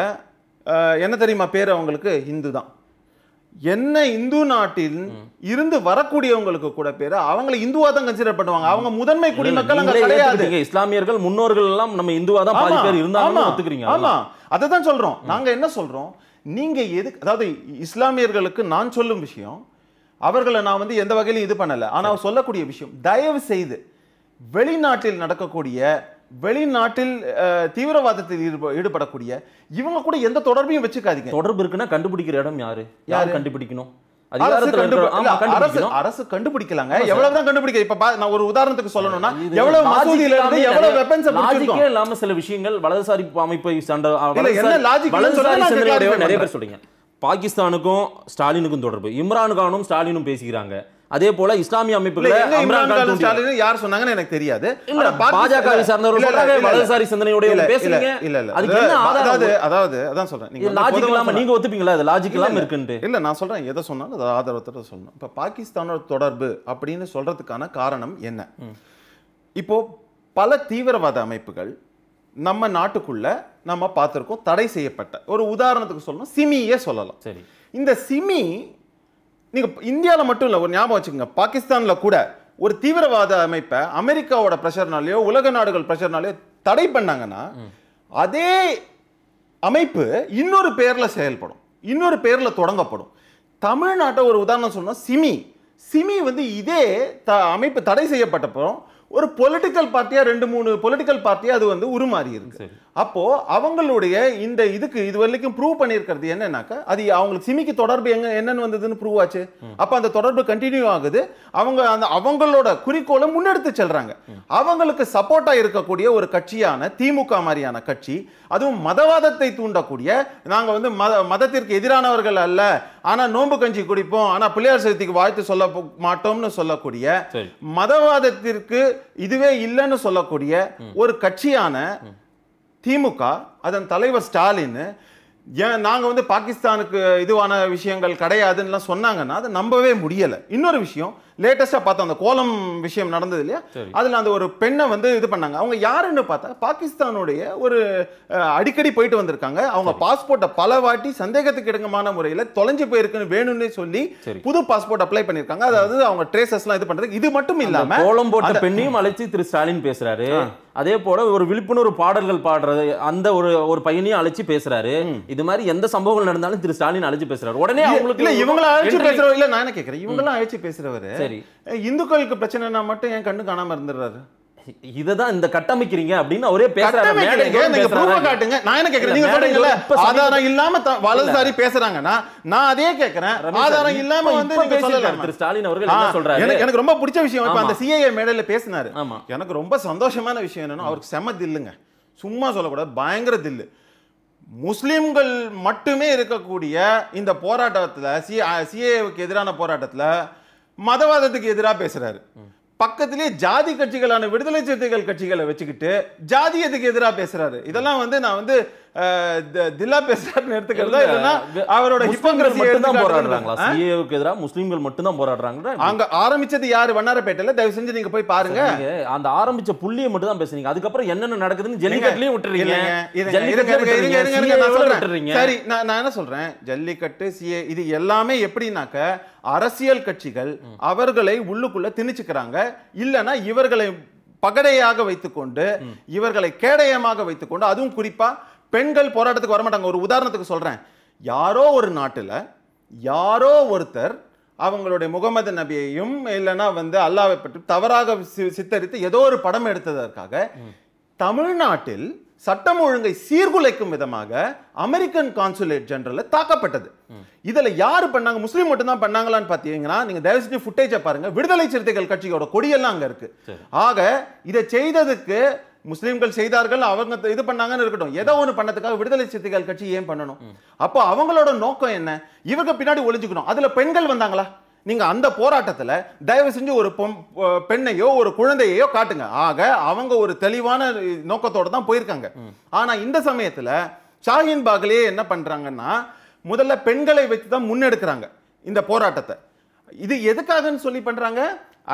என்ன தெரியுமா பேர் அவங்களுக்கு இந்து தான் என்ன இந்து நாட்டில் இருந்து வரக்கூடியவங்களுக்கு கூட பேர் அவங்கள இந்துவா தான் கன்சிடர் பண்ணுவாங்க அவங்க முதன்மை குடிமக்கள் அங்க கிடையாது இஸ்லாமியர்கள் முன்னோர்கள் எல்லாம் நம்ம இந்துவா தான் பாதி பேர் இருந்தாலும் ஒத்துக்கிறீங்க ஆமா அதை தான் சொல்றோம் நாங்க என்ன சொல்றோம் நீங்க எதுக்கு அதாவது இஸ்லாமியர்களுக்கு நான் சொல்லும் விஷயம் அவர்களை நான் வந்து எந்த வகையிலும் இது பண்ணல ஆனா சொல்லக்கூடிய விஷயம் தயவு செய்து வெளிநாட்டில் நடக்கக்கூடிய வெளிநாட்டில் தீவிரவாதத்தில் ஈடுபடக்கூடிய இவங்க கூட எந்த தொடர்பையும் வச்சுக்காதீங்க தொடர்பு இருக்குன்னா கண்டுபிடிக்கிற இடம் யாரு யார் கண்டுபிடிக்கணும் அரசு கண்டுபிடிக்கலாங்க எவ்வளவுதான் கண்டுபிடிக்க இப்ப நான் ஒரு உதாரணத்துக்கு சொல்லணும்னா எவ்வளவு மசூதியில இருந்து எவ்வளவு வெப்பன்ஸ் லாஜிக்கே இல்லாம சில விஷயங்கள் வலதுசாரி அமைப்பை சண்டை நிறைய பேர் சொல்றீங்க பாகிஸ்தானுக்கும் ஸ்டாலினுக்கும் தொடர்பு இம்ரான் கானும் ஸ்டாலினும் பேசிக்கிறாங்க அதே போல இஸ்லாமிய அமைப்புகளை யார் சொன்னாங்கன்னு எனக்கு தெரியாது பாஜக சார்ந்தவர்கள் வலதுசாரி சிந்தனையுடைய பேசுறீங்க இல்ல இல்ல அதுக்கு என்ன அதாவது அதாவது அதான் சொல்றேன் நீங்க லாஜிக் இல்லாம நீங்க ஒத்துப்பீங்களா அது லாஜிக் இல்லாம இருக்குன்ட்டு இல்ல நான் சொல்றேன் எதை சொன்னாலும் அதை ஆதரவத்தோட சொல்லணும் இப்ப பாகிஸ்தானோட தொடர்பு அப்படின்னு சொல்றதுக்கான காரணம் என்ன இப்போ பல தீவிரவாத அமைப்புகள் நம்ம நாட்டுக்குள்ள நம்ம பார்த்துருக்கோம் தடை செய்யப்பட்ட ஒரு உதாரணத்துக்கு சொல்லணும் சிமியே சொல்லலாம் சரி இந்த சிமி நீங்கள் இந்தியாவில் மட்டும் இல்லை ஒரு ஞாபகம் வச்சுக்கோங்க பாகிஸ்தானில் கூட ஒரு தீவிரவாத அமைப்பை அமெரிக்காவோட ப்ரெஷர்னாலேயோ உலக நாடுகள் ப்ரெஷர்னாலேயோ தடை பண்ணாங்கன்னா அதே அமைப்பு இன்னொரு பேரில் செயல்படும் இன்னொரு பேரில் தொடங்கப்படும் தமிழ்நாட்டை ஒரு உதாரணம் சொன்னால் சிமி சிமி வந்து இதே த அமைப்பு தடை செய்யப்பட்டப்போ ஒரு பொலிட்டிக்கல் பார்ட்டியாக ரெண்டு மூணு பொலிட்டிக்கல் பார்ட்டியாக அது வந்து உருமாறி இருக்கு அப்போ அவங்களுடைய இந்த இதுக்கு இது வரைக்கும் ப்ரூவ் பண்ணியிருக்கிறது என்னன்னாக்கா அது அவங்களுக்கு சிமிக்கு தொடர்பு எங்க என்னன்னு வந்ததுன்னு ப்ரூவ் ஆச்சு அப்போ அந்த தொடர்பு கண்டினியூ ஆகுது அவங்க அந்த அவங்களோட குறிக்கோளை முன்னெடுத்து செல்றாங்க அவங்களுக்கு சப்போர்ட்டா இருக்கக்கூடிய ஒரு கட்சியான திமுக மாதிரியான கட்சி அதுவும் மதவாதத்தை தூண்டக்கூடிய நாங்க வந்து மத மதத்திற்கு எதிரானவர்கள் அல்ல ஆனா நோன்பு கஞ்சி குடிப்போம் ஆனா பிள்ளையார் சதுர்த்திக்கு வாழ்த்து சொல்ல மாட்டோம்னு சொல்லக்கூடிய மதவாதத்திற்கு இதுவே இல்லைன்னு சொல்லக்கூடிய ஒரு கட்சியான திமுக அதன் தலைவர் ஸ்டாலின் ஏன் நாங்கள் வந்து பாகிஸ்தானுக்கு இதுவான விஷயங்கள் கிடையாதுன்னெலாம் சொன்னாங்கன்னா அதை நம்பவே முடியலை இன்னொரு விஷயம் லேட்டஸ்ட்டாக பார்த்தோம் அந்த கோலம் விஷயம் நடந்தது இல்லையா அதில் அந்த ஒரு பெண்ணை வந்து இது பண்ணாங்க அவங்க யாருன்னு பார்த்தா பாகிஸ்தானுடைய ஒரு அடிக்கடி போயிட்டு வந்திருக்காங்க அவங்க பாஸ்போர்ட்டை பல வாட்டி சந்தேகத்துக்கு இடங்கமான முறையில் தொலைஞ்சு போயிருக்குன்னு வேணும்னு சொல்லி புது பாஸ்போர்ட் அப்ளை பண்ணியிருக்காங்க அதாவது அவங்க ட்ரேசஸ்லாம் இது பண்ணுறதுக்கு இது மட்டும் இல்லாமல் கோலம் போட்ட பெண்ணையும் அழைச்சி திரு ஸ்டாலின் பேசுகிறாரு அதே போல ஒரு விழிப்புணர்வு பாடல்கள் பாடுறது அந்த ஒரு ஒரு பையனையும் அழைச்சு பேசுறாரு இது மாதிரி எந்த சம்பவங்கள் நடந்தாலும் திரு ஸ்டாலின் அழைச்சு பேசுறாரு உடனே அவங்களுக்கு இல்ல இவங்கள அழைச்சு பேசுறவர் இல்ல நான் என்ன கேட்கறேன் இவங்களாம் அழைச்சு பேசுறவரு சரி இந்துக்களுக்கு பிரச்சனைனா மட்டும் என் கண்ணு காணாம இருந்துடுறாரு இதை தான் இந்த கட்டமைக்கிறீங்க அப்படின்னு அவரே பேசுறாரு காட்டுங்க நான் என்ன கேக்குறேன் நீங்க சொல்றீங்கல்ல ஆதாரம் இல்லாம வலதுசாரி பேசுறாங்கன்னா நான் அதே கேக்குறேன் ஆதாரம் இல்லாம வந்து நீங்க சொல்லல திரு ஸ்டாலின் அவர்கள் என்ன சொல்றாரு எனக்கு எனக்கு ரொம்ப பிடிச்ச விஷயம் இப்ப அந்த சிஏஏ மேடையில பேசினாரு எனக்கு ரொம்ப சந்தோஷமான விஷயம் என்னன்னா அவருக்கு செம தில்லுங்க சும்மா சொல்லக்கூடாது பயங்கர தில்லு முஸ்லிம்கள் மட்டுமே இருக்கக்கூடிய இந்த போராட்டத்தில் சி சிஏவுக்கு எதிரான போராட்டத்தில் மதவாதத்துக்கு எதிராக பேசுறாரு பக்கத்திலே ஜாதி கட்சிகளான விடுதலை சிறுத்தைகள் கட்சிகளை வச்சுக்கிட்டு ஜாதியத்துக்கு எதிராக பேசுறாரு இதெல்லாம் வந்து நான் வந்து தில்லா பேசுறாருன்னு எடுத்துக்கிறதா இல்லைன்னா அவரோட ஹிப்பங்கள் மட்டும் தான் போராடுறாங்களா சிஏவுக்கு எதிராக முஸ்லீம்கள் மட்டும் தான் போராடுறாங்க அங்க ஆரம்பிச்சது யாரு வண்ணாரப்பேட்டையில தயவு செஞ்சு நீங்க போய் பாருங்க அந்த ஆரம்பிச்ச புள்ளியை மட்டும் தான் பேசுறீங்க அதுக்கப்புறம் என்னென்ன நடக்குதுன்னு ஜல்லிக்கட்டுலயும் விட்டுறீங்க சரி நான் நான் என்ன சொல்றேன் ஜல்லிக்கட்டு சிஏ இது எல்லாமே எப்படின்னாக்க அரசியல் கட்சிகள் அவர்களை உள்ளுக்குள்ள திணிச்சுக்கிறாங்க இல்லைன்னா இவர்களை பகடையாக வைத்துக்கொண்டு இவர்களை கேடயமாக வைத்துக்கொண்டு அதுவும் குறிப்பா பெண்கள் போராட்டத்துக்கு வரமாட்டாங்க ஒரு உதாரணத்துக்கு சொல்கிறேன் யாரோ ஒரு நாட்டில் யாரோ ஒருத்தர் அவங்களுடைய முகமது நபியையும் இல்லைன்னா வந்து அல்லாவை பற்றி தவறாக சித்தரித்து ஏதோ ஒரு படம் எடுத்ததற்காக தமிழ்நாட்டில் சட்டம் ஒழுங்கை சீர்குலைக்கும் விதமாக அமெரிக்கன் கான்சுலேட் ஜெனரல் தாக்கப்பட்டது இதில் யாரு பண்ணாங்க முஸ்லீம் மட்டும்தான் பண்ணாங்களான்னு பார்த்தீங்கன்னா நீங்கள் தயவு செஞ்சு ஃபுட்டேஜை பாருங்கள் விடுதலை சிறுத்தைகள் கட்சியோட கொடியெல்லாம் அங்கே இருக்குது ஆக இதை செய்ததுக்கு முஸ்லீம்கள் செய்தார்கள் அவங்க இது பண்ணாங்கன்னு இருக்கட்டும் ஏதோ ஒன்று பண்ணதுக்காக விடுதலை சிறுத்தைகள் கட்சி ஏன் பண்ணணும் அப்போ அவங்களோட நோக்கம் என்ன இவங்க பின்னாடி ஒழிஞ்சுக்கணும் அதில் பெண்கள் வந்தாங்களா நீங்க அந்த போராட்டத்துல தயவு செஞ்சு ஒரு பெண்ணையோ ஒரு குழந்தையோ காட்டுங்க ஆக அவங்க ஒரு தெளிவான நோக்கத்தோட தான் போயிருக்காங்க ஆனா இந்த சமயத்துல ஷாஹின் பாக்லேயே என்ன பண்றாங்கன்னா முதல்ல பெண்களை வச்சு தான் முன்னெடுக்கிறாங்க இந்த போராட்டத்தை இது எதுக்காகன்னு சொல்லி பண்றாங்க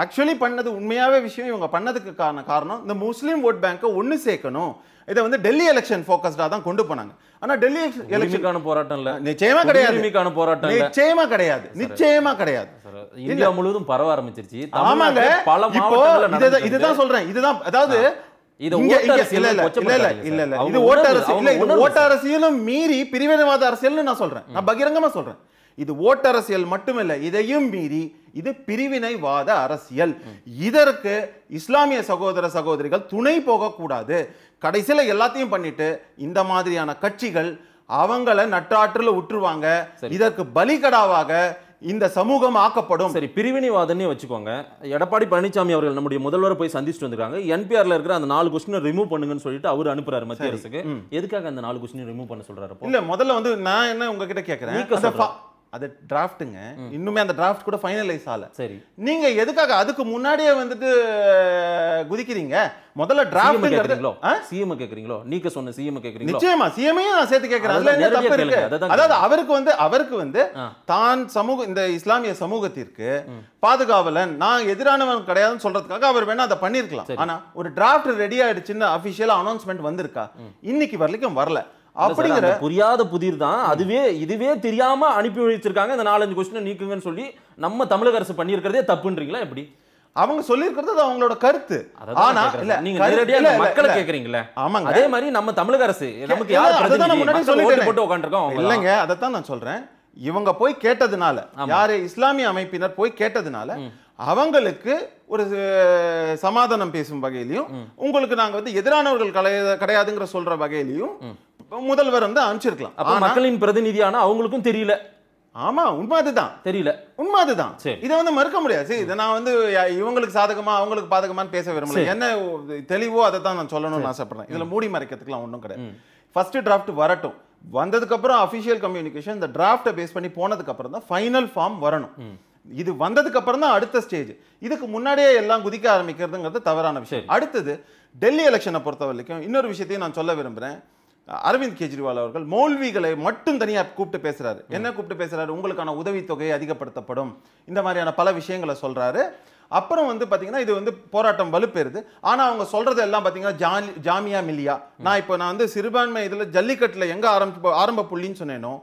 ஆக்சுவலி பண்ணது உண்மையாகவே விஷயம் இவங்க பண்ணதுக்கு காரண காரணம் இந்த முஸ்லீம் ஓட் பேங்கை ஒன்று சேர்க்கணும் இதை வந்து டெல்லி எலெக்ஷன் ஃபோக்கஸ்டாக தான் கொண்டு போனாங்க ஆனால் டெல்லி எலெக்ஷனுக்கான போராட்டம் இல்லை நிச்சயமா கிடையாது உரிமைக்கான போராட்டம் நிச்சயமா கிடையாது நிச்சயமா கிடையாது இந்தியா முழுவதும் பரவ ஆரம்பிச்சிருச்சு ஆமாங்க பல இப்போ இதுதான் சொல்றேன் இதுதான் அதாவது இது ஓட்டரசியலும் மீறி பிரிவினவாத அரசியல் நான் சொல்றேன் நான் பகிரங்கமா சொல்றேன் இது ஓட்டரசியல் மட்டுமில்லை இதையும் மீறி இது பிரிவினைவாத அரசியல் இதற்கு இஸ்லாமிய சகோதர சகோதரிகள் துணை போகக்கூடாது கடைசியில் எல்லாத்தையும் பண்ணிட்டு இந்த மாதிரியான கட்சிகள் அவங்கள நட்டாற்றில் விட்டுருவாங்க இதற்கு பலிகடாவாக இந்த சமூகம் ஆக்கப்படும் சரி பிரிவினைவாதன்னே வச்சுக்கோங்க எடப்பாடி பழனிசாமி அவர்கள் நம்முடைய முதல்வர் போய் சந்திச்சுட்டு வந்திருக்காங்க என்பிஆர்ல இருக்கிற அந்த நாலு கொஸ்டினை ரிமூவ் பண்ணுங்கன்னு சொல்லிட்டு அவர் அனுப்புறாரு மத்திய அரசுக்கு எதுக்காக அந்த நாலு கொஸ்டினை ரிமூவ் பண்ண சொல்றாரு இல்ல முதல்ல வந்து நான் என்ன உங்ககிட்ட கேட்கறேன் அது டிராஃப்ட்டுங்க இன்னுமே அந்த டிராஃப்ட் கூட ஃபைனலைஸ் ஆகல சரி நீங்க எதுக்காக அதுக்கு முன்னாடியே வந்துட்டு குதிக்கிறீங்க முதல்ல டிராஃப்ட் கேக்குறீங்களோ சிஎம் கேக்குறீங்களோ நீக்க சொன்ன சிஎம் கேக்குறீங்களோ நிச்சயமா சிஎம்மையும் நான் சேர்த்து கேக்குறேன் அதுல தப்பு இருக்கு அதாவது அவருக்கு வந்து அவருக்கு வந்து தான் சமூக இந்த இஸ்லாமிய சமூகத்திற்கு பாதுகாவலன் நான் எதிரானவன் கிடையாதுன்னு சொல்றதுக்காக அவர் வேணா அதை பண்ணிருக்கலாம் ஆனா ஒரு டிராஃப்ட் ரெடி ஆயிடுச்சுன்னு அபிஷியலா அனௌன்ஸ்மெண்ட் வந்திருக்கா இன்னைக்கு வரலைக்கும் வரல அப்படிங்கிற புரியாத புதிர் தான் அதுவே இதுவே தெரியாம அனுப்பி வச்சிருக்காங்க இந்த நாலஞ்சு கொஸ்டின் நீக்குங்கன்னு சொல்லி நம்ம தமிழக அரசு பண்ணியிருக்கிறதே தப்புன்றீங்களா எப்படி அவங்க சொல்லியிருக்கிறது அவங்களோட கருத்து ஆனா இல்ல நீங்க நேரடியா மக்களை கேக்குறீங்களே ஆமாங்க அதே மாதிரி நம்ம தமிழக அரசு நமக்கு யார் பிரதிநிதி சொல்லிட்டு போட்டு உட்கார்ந்திருக்கோம் இல்லங்க அதத்தான் நான் சொல்றேன் இவங்க போய் கேட்டதுனால யாரு இஸ்லாமிய அமைப்பினர் போய் கேட்டதுனால அவங்களுக்கு ஒரு சமாதானம் பேசும் வகையிலையும் உங்களுக்கு நாங்க வந்து எதிரானவர்கள் கிடையாதுங்கிற சொல்ற வகையிலையும் முதல்வர் வந்து அனுப்பிச்சிருக்கலாம் அப்போ மக்களின் பிரதிநிதியான அவங்களுக்கும் தெரியல ஆமா உண்மை அதுதான் தெரியல உண்மை அதுதான் இதை வந்து மறுக்க முடியாது இதை நான் வந்து இவங்களுக்கு சாதகமா அவங்களுக்கு பாதகமான்னு பேச விரும்பல என்ன தெளிவோ அதை தான் நான் சொல்லணும்னு ஆசைப்படுறேன் இதுல மூடி மறைக்கிறதுக்குலாம் ஒன்றும் கிடையாது ஃபர்ஸ்ட் டிராஃப்ட் வரட்டும் வந்ததுக்கப்புறம் அஃபிஷியல் கம்யூனிகேஷன் இந்த டிராஃப்டை பேஸ் பண்ணி போனதுக்கப்புறம் தான் ஃபைனல் ஃபார்ம் வரணும் இது வந்ததுக்கு அப்புறம் தான் அடுத்த ஸ்டேஜ் இதுக்கு முன்னாடியே எல்லாம் குதிக்க ஆரம்பிக்கிறதுங்கிறது தவறான விஷயம் அடுத்தது டெல்லி எலெக்ஷனை பொறுத்த வரைக்கும் இன்னொரு விஷயத்தையும் நான் சொல்ல விரும்புகிறேன் அரவிந்த் கெஜ்ரிவால் அவர்கள் மௌல்விகளை மட்டும் தனியாக கூப்பிட்டு பேசுகிறாரு என்ன கூப்பிட்டு பேசுகிறாரு உங்களுக்கான உதவித்தொகை அதிகப்படுத்தப்படும் இந்த மாதிரியான பல விஷயங்களை சொல்கிறாரு அப்புறம் வந்து பார்த்தீங்கன்னா இது வந்து போராட்டம் வலுப்பெறுது ஆனால் அவங்க சொல்கிறது எல்லாம் பார்த்தீங்கன்னா ஜாமியா மில்லியா நான் இப்போ நான் வந்து சிறுபான்மை இதில் ஜல்லிக்கட்டில் எங்கே ஆரம்பிச்சு ஆரம்ப புள்ளின்னு சொன்னேனோ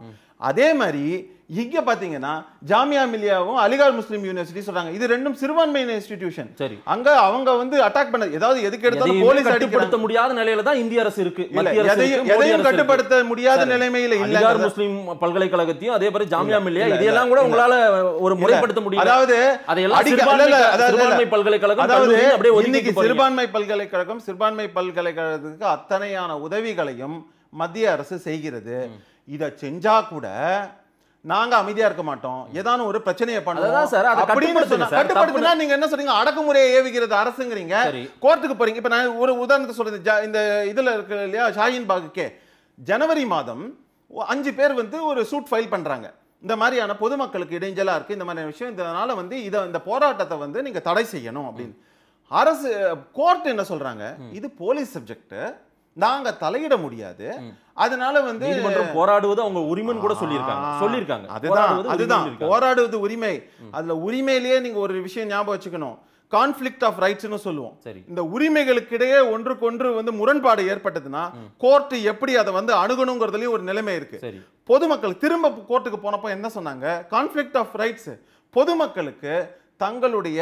அதே மாதிரி இங்க பாத்தீங்கன்னா ஜாமியா மில்லியாவும் அலிகார் முஸ்லீம் யூனிவர்சிட்டி சொல்றாங்க இது ரெண்டும் சிறுபான்மையின இன்ஸ்டிடியூஷன் சரி அங்க அவங்க வந்து அட்டாக் பண்ண ஏதாவது எதுக்கு எடுத்தாலும் போலீஸ் கட்டுப்படுத்த முடியாத நிலையில தான் இந்திய அரசு இருக்கு எதையும் கட்டுப்படுத்த முடியாத நிலைமையில அலிகார் முஸ்லீம் பல்கலைக்கழகத்தையும் அதே மாதிரி ஜாமியா மில்லியா இதெல்லாம் கூட உங்களால ஒரு முறைப்படுத்த முடியும் அதாவது சிறுபான்மை பல்கலைக்கழகம் அதாவது இன்னைக்கு சிறுபான்மை பல்கலைக்கழகம் சிறுபான்மை பல்கலைக்கழகத்துக்கு அத்தனையான உதவிகளையும் மத்திய அரசு செய்கிறது இதை செஞ்சா கூட நாங்க அமைதியா இருக்க மாட்டோம் ஏதான ஒரு பிரச்சனையை பண்ணுவோம் சார் கட்டுப்படுத்தினா நீங்க என்ன சொல்றீங்க அடக்குமுறையை ஏவிக்கிறது அரசுங்கிறீங்க கோர்ட்டுக்கு போறீங்க இப்ப நான் ஒரு உதாரணத்தை சொல்றேன் இந்த இதுல இருக்கு இல்லையா ஷாஹின் பாகுக்கே ஜனவரி மாதம் அஞ்சு பேர் வந்து ஒரு சூட் ஃபைல் பண்றாங்க இந்த மாதிரியான பொதுமக்களுக்கு இடைஞ்சலா இருக்கு இந்த மாதிரியான விஷயம் இதனால வந்து இதை இந்த போராட்டத்தை வந்து நீங்க தடை செய்யணும் அப்படின்னு அரசு கோர்ட் என்ன சொல்றாங்க இது போலீஸ் சப்ஜெக்ட் நாங்க தலையிட முடியாது அதனால வந்து போராடுவது அவங்க உரிமைன்னு கூட சொல்லியிருக்காங்க சொல்லியிருக்காங்க அதுதான் அதுதான் போராடுவது உரிமை அதுல உரிமையிலேயே நீங்க ஒரு விஷயம் ஞாபகம் வச்சுக்கணும் கான்ஃபிளிக்ட் ஆஃப் ரைட்ஸ்னு சொல்லுவோம் இந்த உரிமைகளுக்கிடையே ஒன்றுக்கொன்று வந்து முரண்பாடு ஏற்பட்டதுன்னா கோர்ட் எப்படி அதை வந்து அணுகணுங்கிறதுலயும் ஒரு நிலைமை இருக்கு பொதுமக்கள் திரும்ப கோர்ட்டுக்கு போனப்போ என்ன சொன்னாங்க கான்ஃபிளிக்ட் ஆஃப் ரைட்ஸ் பொதுமக்களுக்கு தங்களுடைய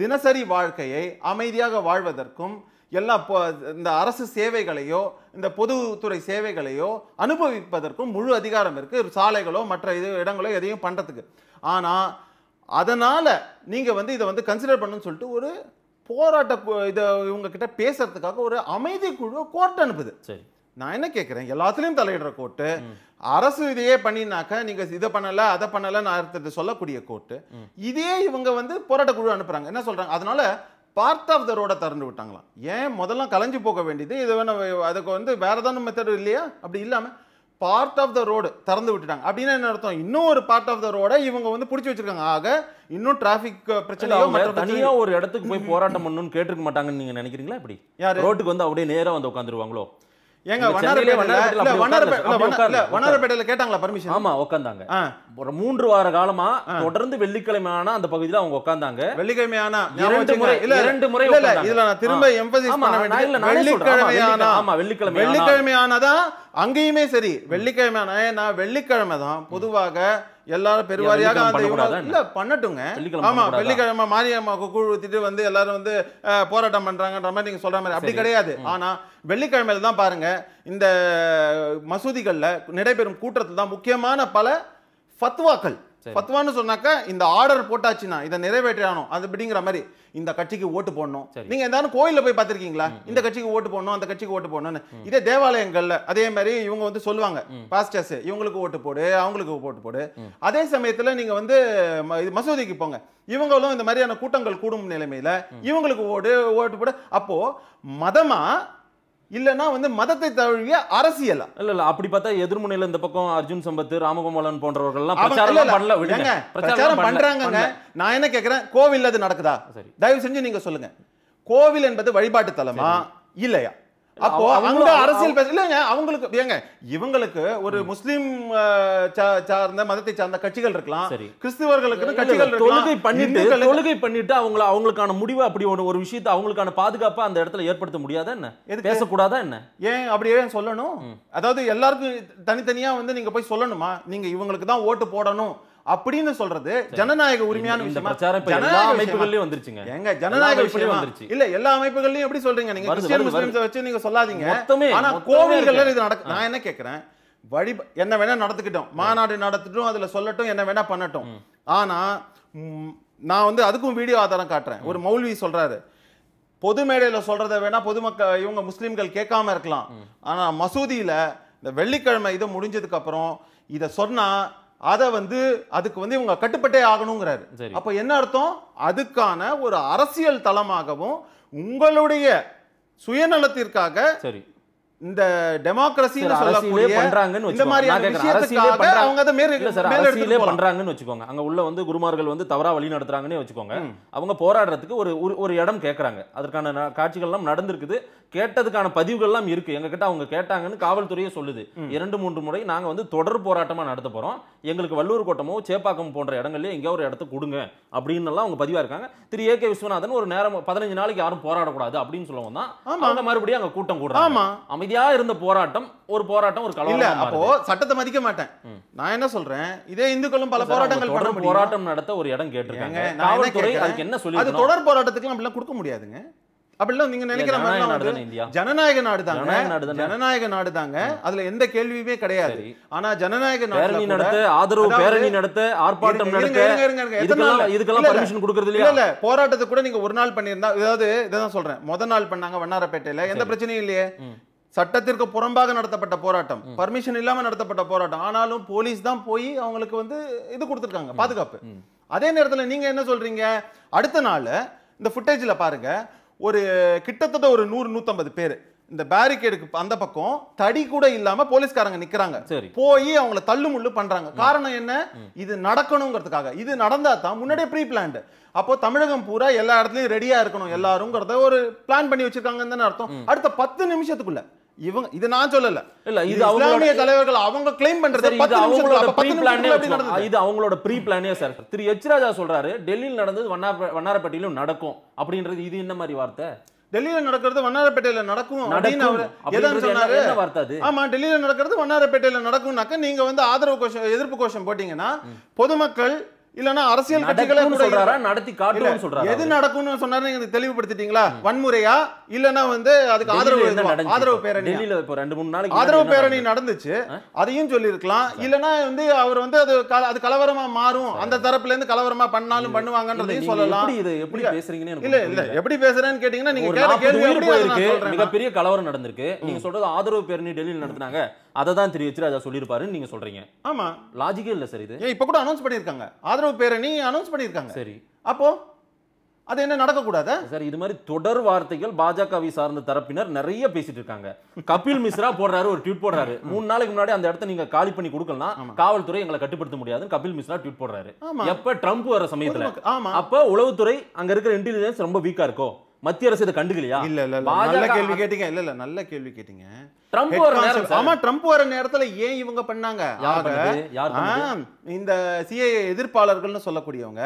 தினசரி வாழ்க்கையை அமைதியாக வாழ்வதற்கும் எல்லா இந்த அரசு சேவைகளையோ இந்த பொதுத்துறை சேவைகளையோ அனுபவிப்பதற்கும் முழு அதிகாரம் இருக்குது சாலைகளோ மற்ற இது இடங்களோ எதையும் பண்ணுறதுக்கு ஆனால் அதனால் நீங்கள் வந்து இதை வந்து கன்சிடர் பண்ணுன்னு சொல்லிட்டு ஒரு போராட்ட இதை இவங்கக்கிட்ட பேசுறதுக்காக ஒரு அமைதி குழு கோர்ட் அனுப்புது சரி நான் என்ன கேட்குறேன் எல்லாத்துலேயும் தலையிடுற கோர்ட்டு அரசு இதையே பண்ணினாக்க நீங்கள் இதை பண்ணலை அதை பண்ணலை நான் அடுத்தது சொல்லக்கூடிய கோர்ட்டு இதே இவங்க வந்து போராட்ட குழு அனுப்புகிறாங்க என்ன சொல்கிறாங்க அதனால பார்ட் ஆஃப் த ரோடை திறந்து விட்டாங்களாம் ஏன் முதல்ல கலைஞ்சு போக வேண்டியது இது வேணும் அதுக்கு வந்து வேறு தானே மெத்தட் இல்லையா அப்படி இல்லாமல் பார்ட் ஆஃப் த ரோடு திறந்து விட்டுட்டாங்க அப்படின்னா என்ன அர்த்தம் இன்னும் ஒரு பார்ட் ஆஃப் த ரோடை இவங்க வந்து பிடிச்சி வச்சிருக்காங்க ஆக இன்னும் டிராஃபிக் பிரச்சனை தனியாக ஒரு இடத்துக்கு போய் போராட்டம் பண்ணணும்னு கேட்டுருக்க மாட்டாங்கன்னு நீங்க நினைக்கிறீங்களா இப்படி யார் ரோட்டுக்கு வந்து அப்படியே நேராக வந்து உட்காந்துருவாங்களோ ஏங்க வண்ணாரப்பேட்டையில கேட்டாங்களா பர்மிஷன் ஆமா உட்காந்தாங்க ஒரு மூன்று வார காலமா தொடர்ந்து வெள்ளிக்கிழமை ஆனா அந்த பகுதியில அவங்க உட்காந்தாங்க வெள்ளிக்கிழமையான இரண்டு முறை இல்ல இரண்டு முறை இல்ல இதுல நான் திரும்ப எம்பசிஸ் பண்ண வேண்டியது வெள்ளிக்கிழமையான ஆமா வெள்ளிக்கிழமை வெள்ளிக்கிழமை ஆனாதான் அங்கேயுமே சரி வெள்ளிக்கிழமையான நான் வெள்ளிக்கிழமை தான் பொதுவாக எல்லாரும் பெருவாரியாக அந்த இல்ல பண்ணட்டுங்க ஆமா வெள்ளிக்கிழமை மாரியம்மா குழுத்திட்டு வந்து எல்லாரும் வந்து போராட்டம் பண்றாங்கன்ற மாதிரி நீங்க சொல்ற மாதிரி அப்படி கிடையாது ஆனா வெள்ளிக்கிழமையில தான் பாருங்க இந்த மசூதிகளில் நடைபெறும் கூட்டத்தில் தான் முக்கியமான பல ஃபத்வாக்கள் பத்துவான்னு சொன்னாக்கா இந்த ஆர்டர் போட்டாச்சுன்னா இதை நிறைவேற்றணும் அது அப்படிங்கிற மாதிரி இந்த கட்சிக்கு ஓட்டு போடணும் நீங்க ஏதாவது கோயில போய் பாத்திருக்கீங்களா இந்த கட்சிக்கு ஓட்டு போடணும் அந்த கட்சிக்கு ஓட்டு போடணும்னு இதே தேவாலயங்கள்ல அதே மாதிரி இவங்க வந்து சொல்லுவாங்க பாஸ்டர்ஸ் இவங்களுக்கு ஓட்டு போடு அவங்களுக்கு ஓட்டு போடு அதே சமயத்துல நீங்க வந்து மசூதிக்கு போங்க இவங்களும் இந்த மாதிரியான கூட்டங்கள் கூடும் நிலைமையில இவங்களுக்கு ஓடு ஓட்டு போடு அப்போ மதமா இல்லைன்னா வந்து மதத்தை தழுவிய அரசியலா இல்ல இல்ல அப்படி பார்த்தா எதிர்முனையில இந்த பக்கம் அர்ஜுன் சம்பத் ராமகோபாலன் போன்றவர்கள்லாம் பிரச்சாரம் பண்ணல விடுங்க பிரச்சாரம் பண்றாங்க நான் என்ன கேட்கிறேன் கோவில் அது நடக்குதா சரி தயவு செஞ்சு நீங்க சொல்லுங்க கோவில் என்பது வழிபாட்டு தலமா இல்லையா அப்போ அங்க அரசியல் பேச இல்லைங்க அவங்களுக்கு ஏங்க இவங்களுக்கு ஒரு முஸ்லீம் சார்ந்த மதத்தை சார்ந்த கட்சிகள் இருக்கலாம் சரி கிறிஸ்துவர்களுக்கு கட்சிகள் தொழுகை பண்ணிட்டு தொழுகை பண்ணிட்டு அவங்கள அவங்களுக்கான முடிவு அப்படி ஒரு ஒரு விஷயத்தை அவங்களுக்கான பாதுகாப்பா அந்த இடத்துல ஏற்படுத்த முடியாதா என்ன எது பேசக்கூடாதா என்ன ஏன் அப்படியே சொல்லணும் அதாவது எல்லாருக்கும் தனித்தனியா வந்து நீங்க போய் சொல்லணுமா நீங்க இவங்களுக்கு தான் ஓட்டு போடணும் அப்படின்னு சொல்றது ஜனநாயக உரிமையான விஷயமா எல்லா அமைப்புகள்லயும் வந்துருச்சுங்க எங்க ஜனநாயக விஷயம் வந்துருச்சு இல்ல எல்லா அமைப்புகள்லயும் எப்படி சொல்றீங்க நீங்க கிறிஸ்டியன் முஸ்லிம்ஸ் வச்சு நீங்க சொல்லாதீங்க ஆனா கோவில்கள்ல இது நடக்கு நான் என்ன கேக்குறேன் வழி என்ன வேணா நடத்துக்கிட்டோம் மாநாடு நடத்திட்டோம் அதுல சொல்லட்டும் என்ன வேணா பண்ணட்டும் ஆனா நான் வந்து அதுக்கும் வீடியோ ஆதாரம் காட்டுறேன் ஒரு மௌல்வி சொல்றாரு பொது மேடையில சொல்றத வேணா பொதுமக்கள் இவங்க முஸ்லீம்கள் கேட்காம இருக்கலாம் ஆனா மசூதியில இந்த வெள்ளிக்கிழமை இதை முடிஞ்சதுக்கு அப்புறம் இதை சொன்னா அதை வந்து அதுக்கு வந்து இவங்க கட்டுப்பட்டே ஆகணுங்கிறாரு அப்போ என்ன அர்த்தம் அதுக்கான ஒரு அரசியல் தளமாகவும் உங்களுடைய சுயநலத்திற்காக இந்த டெமோக்ரஸின்னு சொல்லக்கூடிய பண்றாங்கன்னு இந்த மாதிரியான விஷயத்துக்காக அவங்க அதை மேல இல்ல சார் அரசியலே பண்றாங்கன்னு வச்சுக்கோங்க அங்க உள்ள வந்து குருமார்கள் வந்து தவறா வழி நடத்துறாங்கன்னு வச்சுக்கோங்க அவங்க போராடுறதுக்கு ஒரு ஒரு இடம் கேட்கறாங்க அதற்கான காட்சிகள் எல்லாம் நடந்திருக்குது கேட்டதுக்கான பதிவுகள் எல்லாம் இருக்கு எங்க கிட்ட அவங்க கேட்டாங்கன்னு காவல்துறையே சொல்லுது இரண்டு மூன்று முறை நாங்க வந்து தொடர் போராட்டமா நடத்த போறோம் எங்களுக்கு வல்லூர் கோட்டமோ சேப்பாக்கம் போன்ற இடங்கள்லயே எங்கேயோ ஒரு இடத்த கொடுங்க அப்படின்னு எல்லாம் அவங்க பதிவா இருக்காங்க திரு ஏ கே விஸ்வநாதன் ஒரு நேரம் பதினஞ்சு நாளைக்கு யாரும் போராடக்கூடாது அப்படின்னு சொல்லுவாங்க தான் மறுபடியும் அங்க கூட்டம் கூட அமைதி இதா இருந்த போராட்டம் ஒரு போராட்டம் ஒரு கலவரம் இல்ல அப்போ சட்டத்தை மதிக்க மாட்டேன் நான் என்ன சொல்றேன் இதே இந்துக்களும் பல போராட்டங்கள் தொடர் போராட்டம் நடத்த ஒரு இடம் கேட்டிருக்காங்க காவல்துறை அதுக்கு என்ன சொல்லி அது தொடர் போராட்டத்துக்கு அப்படிலாம் கொடுக்க முடியாதுங்க அப்படிலாம் நீங்க நினைக்கிற மாதிரி ஜனநாயக நாடு தாங்க ஜனநாயக நாடு தாங்க அதுல எந்த கேள்வியுமே கிடையாது ஆனா ஜனநாயக பேரணி நடத்த ஆதரவு பேரணி நடத்த ஆர்ப்பாட்டம் நடத்த இதுக்கெல்லாம் பர்மிஷன் கொடுக்கறது இல்ல இல்ல போராட்டத்தை கூட நீங்க ஒரு நாள் பண்ணியிருந்தா அதாவது இதான் சொல்றேன் முத நாள் பண்ணாங்க வண்ணாரப்பேட்டையில எந்த பிரச்சனையும் இல்லையே சட்டத்திற்கு புறம்பாக நடத்தப்பட்ட போராட்டம் பர்மிஷன் இல்லாம நடத்தப்பட்ட போராட்டம் ஆனாலும் போலீஸ் தான் போய் அவங்களுக்கு வந்து இது கொடுத்துருக்காங்க பாதுகாப்பு அதே நேரத்தில் நீங்க என்ன சொல்றீங்க அடுத்த நாள் இந்த ஃபுட்டேஜில் பாருங்க ஒரு கிட்டத்தட்ட ஒரு நூறு நூத்தம்பது பேர் இந்த பேரிகேடுக்கு அந்த பக்கம் தடி கூட இல்லாம போலீஸ்காரங்க நிக்கிறாங்க போய் அவங்கள தள்ளுமுள்ளு பண்றாங்க காரணம் என்ன இது நடக்கணுங்கிறதுக்காக இது நடந்தா தான் முன்னாடியே ப்ரீ பிளான் அப்போ தமிழகம் பூரா எல்லா இடத்துலயும் ரெடியா இருக்கணும் எல்லாருங்கிறத ஒரு பிளான் பண்ணி வச்சிருக்காங்கன்னு அர்த்தம் அடுத்த பத்து நிமிஷத்துக்குள்ள இவங்க இது நான் சொல்லல இல்ல இது அவங்களுடைய தலைவர்கள் அவங்க கிளைம் பண்றது இது அவங்களோட ப்ரீ பிளானே இது அவங்களோட ப்ரீ பிளானே சார் திரு எச் ராஜா சொல்றாரு டெல்லியில் நடந்தது வண்ணாரப்பட்டியிலும் நடக்கும் அப்படின்றது இது என்ன மாதிரி வார்த்தை டெல்லியில நடக்கிறது வண்ணாரப்பேட்டையில நடக்கும் அப்படின்னு அவர் சொன்னாரு ஆமா டெல்லியில நடக்கிறது வண்ணாரப்பேட்டையில நடக்கும்னாக்க நீங்க வந்து ஆதரவு கோஷம் எதிர்ப்பு கோஷம் போட்டீங்கன்னா பொதுமக்கள் இல்லனா அரசியல் கட்சிகளை சொல்றாரா நடத்தி காட்டுவோம் சொல்றாரு எது நடக்கும்னு சொன்னாரு நீங்க தெளிவுபடுத்திட்டீங்களா வன்முறையா இல்லனா வந்து அதுக்கு ஆதரவு ஆதரவு பேரணி டெல்லியில இப்போ ரெண்டு மூணு நாளைக்கு ஆதரவு பேரணி நடந்துச்சு அதையும் சொல்லியிருக்கலாம் இல்லனா வந்து அவர் வந்து அது அது கலவரமா மாறும் அந்த தரப்புல இருந்து கலவரமா பண்ணாலும் பண்ணுவாங்கன்றதையும் சொல்லலாம் இது எப்படி பேசுறீங்கன்னு இல்ல இல்ல எப்படி பேசுறேன்னு கேட்டீங்கன்னா நீங்க கேள்வி பெரிய கலவரம் நடந்திருக்கு நீங்க சொல்றது ஆதரவு பேரணி டெல்லியில நடத்துனாங்க அதை தான் திரு எச் ராஜா சொல்லியிருப்பாருன்னு நீங்கள் சொல்கிறீங்க ஆமாம் லாஜிக்கே இல்லை சார் இது இப்போ கூட அனௌன்ஸ் பண்ணியிருக்காங்க ஆதரவு பேரணி அனௌன்ஸ் பண்ணியிருக்காங்க சரி அப்போது அது என்ன நடக்கக்கூடாதா சார் இது மாதிரி தொடர் வார்த்தைகள் பாஜகவை சார்ந்த தரப்பினர் நிறைய பேசிட்டு இருக்காங்க கபில் மிஸ்ரா போடுறாரு ஒரு ட்வீட் போடுறாரு மூணு நாளைக்கு முன்னாடி அந்த இடத்த நீங்க காலி பண்ணி கொடுக்கலாம் காவல்துறை எங்களை கட்டுப்படுத்த முடியாதுன்னு கபில் மிஸ்ரா ட்வீட் போடுறாரு எப்ப ட்ரம்ப் வர சமயத்துல அப்ப உளவுத்துறை அங்க இருக்கிற இன்டெலிஜென்ஸ் ரொம்ப வீக்கா இருக்கும் மத்திய அரசு இதை கண்டுக்கலையா இல்ல இல்ல நல்ல கேள்வி கேட்டீங்க இல்ல இல்ல நல்ல கேள்வி கேட்டீங்க ட்ரம்ப் வர நேரம் ஆமா ட்ரம்ப் வர நேரத்துல ஏன் இவங்க பண்ணாங்க இந்த சிஏ எதிர்ப்பாளர்கள்னு சொல்லக்கூடியவங்க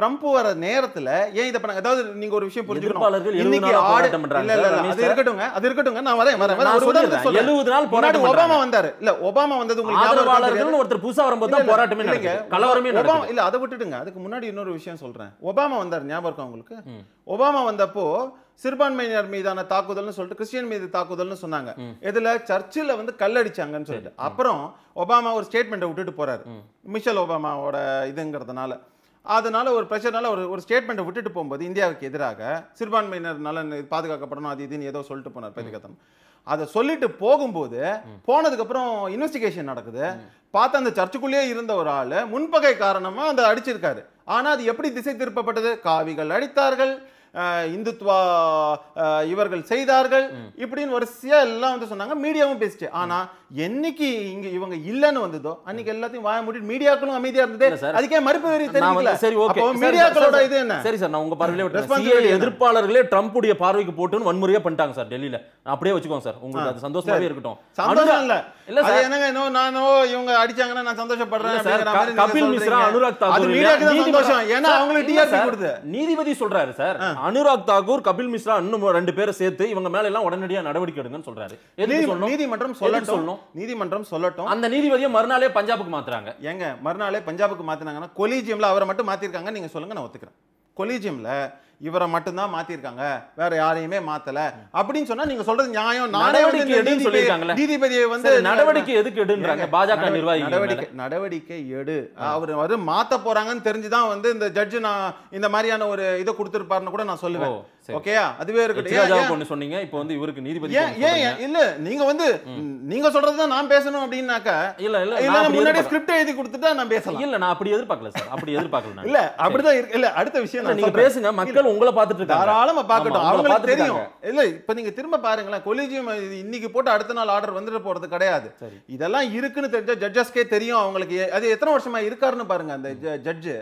ட்ரம்ப் வர நேரத்துல ஏன் இதை பண்ணாங்க அதாவது நீங்க ஒரு விஷயம் புரிஞ்சுக்கணும் இன்னைக்கு ஆடு இல்ல இல்ல அது இருக்கட்டுங்க அது இருக்கட்டுங்க நான் வரேன் வரேன் ஒரு எழுபது நாள் போராட்டம் ஒபாமா வந்தாரு இல்ல ஒபாமா வந்தது உங்களுக்கு ஒருத்தர் புதுசா வரும்போது தான் போராட்டமே இல்லைங்க கலவரமே ஒபாமா இல்ல அதை விட்டுட்டுங்க அதுக்கு முன்னாடி இன்னொரு விஷயம் சொல்றேன் ஒபாமா வந்தார் ஞாபகம் இருக்கா உங்களுக்கு ஒபாமா வந்தப்போ சிறுபான்மையினர் மீதான தாக்குதல்னு சொல்லிட்டு கிறிஸ்டியன் மீது தாக்குதல்னு சொன்னாங்க இதுல சர்ச்சில் வந்து கல்லடிச்சாங்கன்னு சொல்லிட்டு அப்புறம் ஒபாமா ஒரு ஸ்டேட்மெண்ட்டை விட்டுட்டு போறாரு மிஷல் ஒபாமாவோட இதுங்கிறதுனால அதனால் ஒரு ப்ரெஷர்னால ஒரு ஒரு ஸ்டேட்மெண்ட்டை விட்டுட்டு போகும்போது இந்தியாவுக்கு எதிராக சிறுபான்மையினர் நலன் பாதுகாக்கப்படணும் அது இதுன்னு ஏதோ சொல்லிட்டு போனார் பிரதிகத்தன் அதை சொல்லிட்டு போகும்போது போனதுக்கப்புறம் இன்வெஸ்டிகேஷன் நடக்குது பார்த்து அந்த சர்ச்சுக்குள்ளேயே இருந்த ஒரு ஆள் முன்பகை காரணமாக அந்த அடிச்சிருக்காரு ஆனால் அது எப்படி திசை திருப்பப்பட்டது காவிகள் அடித்தார்கள் இந்துத்வா இவர்கள் செய்தார்கள் இப்படின்னு வரிசையாக எல்லாம் வந்து சொன்னாங்க மீடியாவும் பேசிச்சு ஆனால் என்னைக்கு இங்க இவங்க இல்லன்னு வந்ததோ அன்னைக்கு எல்லாத்தையும் வாய மூடி மீடியாக்களும் அமைதியா இருந்தது சார் அதுக்கே மறுப்பு வெறி தெரியல சரி ஓகே மீடியாக்களோட இது என்ன சரி சார் நான் உங்க பார்வையில விட்டு எதிர்ப்பாளர்களே ட்ரம்ப் உடைய பார்வைக்கு போட்டுன்னு வன்முறையா பண்ணிட்டாங்க சார் டெல்லியில அப்படியே வச்சுக்கோங்க சார் உங்களுக்கு அது சந்தோஷமாவே இருக்கட்டும் சந்தோஷம் இல்ல இல்ல சார் என்னங்க என்ன நானோ இவங்க அடிச்சாங்கன்னா நான் சந்தோஷப்படுறேன் சார் கபில் மிஸ்ரா அனுராக் தாக்கூர் மீடியாக்கு சந்தோஷம் ஏன்னா அவங்களுக்கு டிஆர்பி கொடுத்து நீதிபதி சொல்றாரு சார் அனுராக் தாகூர் கபில் மிஸ்ரா இன்னும் ரெண்டு பேரை சேர்த்து இவங்க மேல எல்லாம் உடனடியா நடவடிக்கை எடுங்கன்னு சொல்றாரு நீதிமன்றம் சொல்லணும் சொல்லணும் நீதிமன்றம் சொல்லட்டும் அந்த நீதிபதியை மறுநாளே பஞ்சாபுக்கு மாத்துறாங்க ஏங்க மறுநாளே பஞ்சாபுக்கு மாத்தினாங்கன்னா கொலீஜியம்ல அவரை மட்டும் மாத்திருக்காங்க நீங்க சொல்லுங்க நான் ஒத்துக்கிறேன் கொலீஜியம்ல இவரை மட்டும்தான் மாத்திருக்காங்க வேற யாரையுமே மாத்தல அப்படின்னு சொன்னா நீங்க சொல்றது நியாயம் நானே எடுன்னு சொல்லியிருக்காங்கல்ல நீதிபதியை வந்து நடவடிக்கை எதுக்கு எடுன்றாங்க பாஜக நிர்வாகி நடவடிக்கை நடவடிக்கை எடு அவர் வந்து மாத்த போறாங்கன்னு தெரிஞ்சுதான் வந்து இந்த ஜட்ஜு நான் இந்த மாதிரியான ஒரு இதை கொடுத்துருப்பாருன்னு கூட நான் சொல்லுவேன் ஓகேயா அதுவே இருக்கட்டும் சொன்னீங்க இப்போ வந்து இவருக்கு நீதிபதி ஏன் இல்ல நீங்க வந்து நீங்க சொல்றதுதான் நான் பேசணும் அப்படின்னாக்க இல்ல இல்ல இல்ல முன்னாடி ஸ்கிரிப்ட் எழுதி கொடுத்துட்டா நான் பேசலாம் இல்ல நான் அப்படி எதிர்பார்க்கல சார் அப்படி எதிர்பார்க்கல இல்ல அப்படிதான் இல்ல அடுத்த விஷயம் நீங்க பேசுங்க மக்கள் உங்களை பார்த்துட்டு இருக்காங்க தாராளமா பார்க்கட்டும் அவங்களுக்கு தெரியும் இல்ல இப்ப நீங்க திரும்ப பாருங்களேன் கொலிஜியம் இன்னைக்கு போட்டு அடுத்த நாள் ஆர்டர் வந்துட்டு போறது கிடையாது இதெல்லாம் இருக்குன்னு தெரிஞ்சா ஜட்ஜஸ்க்கே தெரியும் அவங்களுக்கு அது எத்தனை வருஷமா இருக்காருன்னு பாருங்க அந்த ஜட்ஜு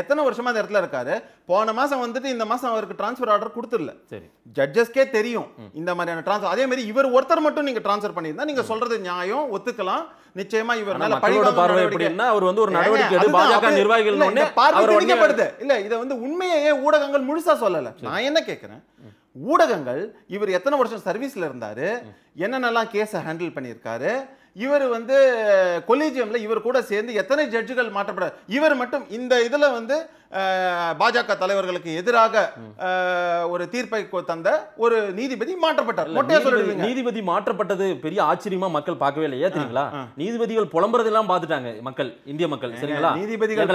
எத்தனை வருஷமா அந்த இடத்துல இருக்காரு போன மாசம் வந்துட்டு இந்த மாசம் அவருக்கு டிரான்ஸ்ஃபர் ஆர்டர் கொடுத்துடல சரி ஜட்ஜஸ்க்கே தெரியும் இந்த மாதிரியான டிரான்ஸ்ஃபர் அதே மாதிரி இவர் ஒருத்தர் மட்டும் நீங்க டிரான்ஸ்ஃபர் பண்ணியிருந்தா நீங்க சொல்றது நியாயம் ஒத்துக்கலாம் நிச்சயமா இவர் நல்ல பார்வை எப்படின்னா அவர் வந்து ஒரு நடவடிக்கை எடுத்து பாஜக நிர்வாகிகள் பார்வை இல்ல இதை வந்து உண்மையே ஊடகங்கள் முழுசா சொல்லல நான் என்ன கேட்கிறேன் ஊடகங்கள் இவர் எத்தனை வருஷம் சர்வீஸ்ல இருந்தாரு என்னென்னலாம் கேஸை ஹேண்டில் பண்ணியிருக்காரு இவர் வந்து கொலீஜியமில் இவர் கூட சேர்ந்து எத்தனை ஜட்ஜுகள் மாற்றப்பட இவர் மட்டும் இந்த இதில் வந்து பாஜக தலைவர்களுக்கு எதிராக ஒரு தீர்ப்பை தந்த ஒரு நீதிபதி மாற்றப்பட்டார் நீதிபதி மாற்றப்பட்டது பெரிய ஆச்சரியமா மக்கள் பார்க்கவே இல்லையா தெரியுங்களா நீதிபதிகள் புலம்புறது எல்லாம் பார்த்துட்டாங்க மக்கள் இந்திய மக்கள் சரிங்களா நீதிபதிகள்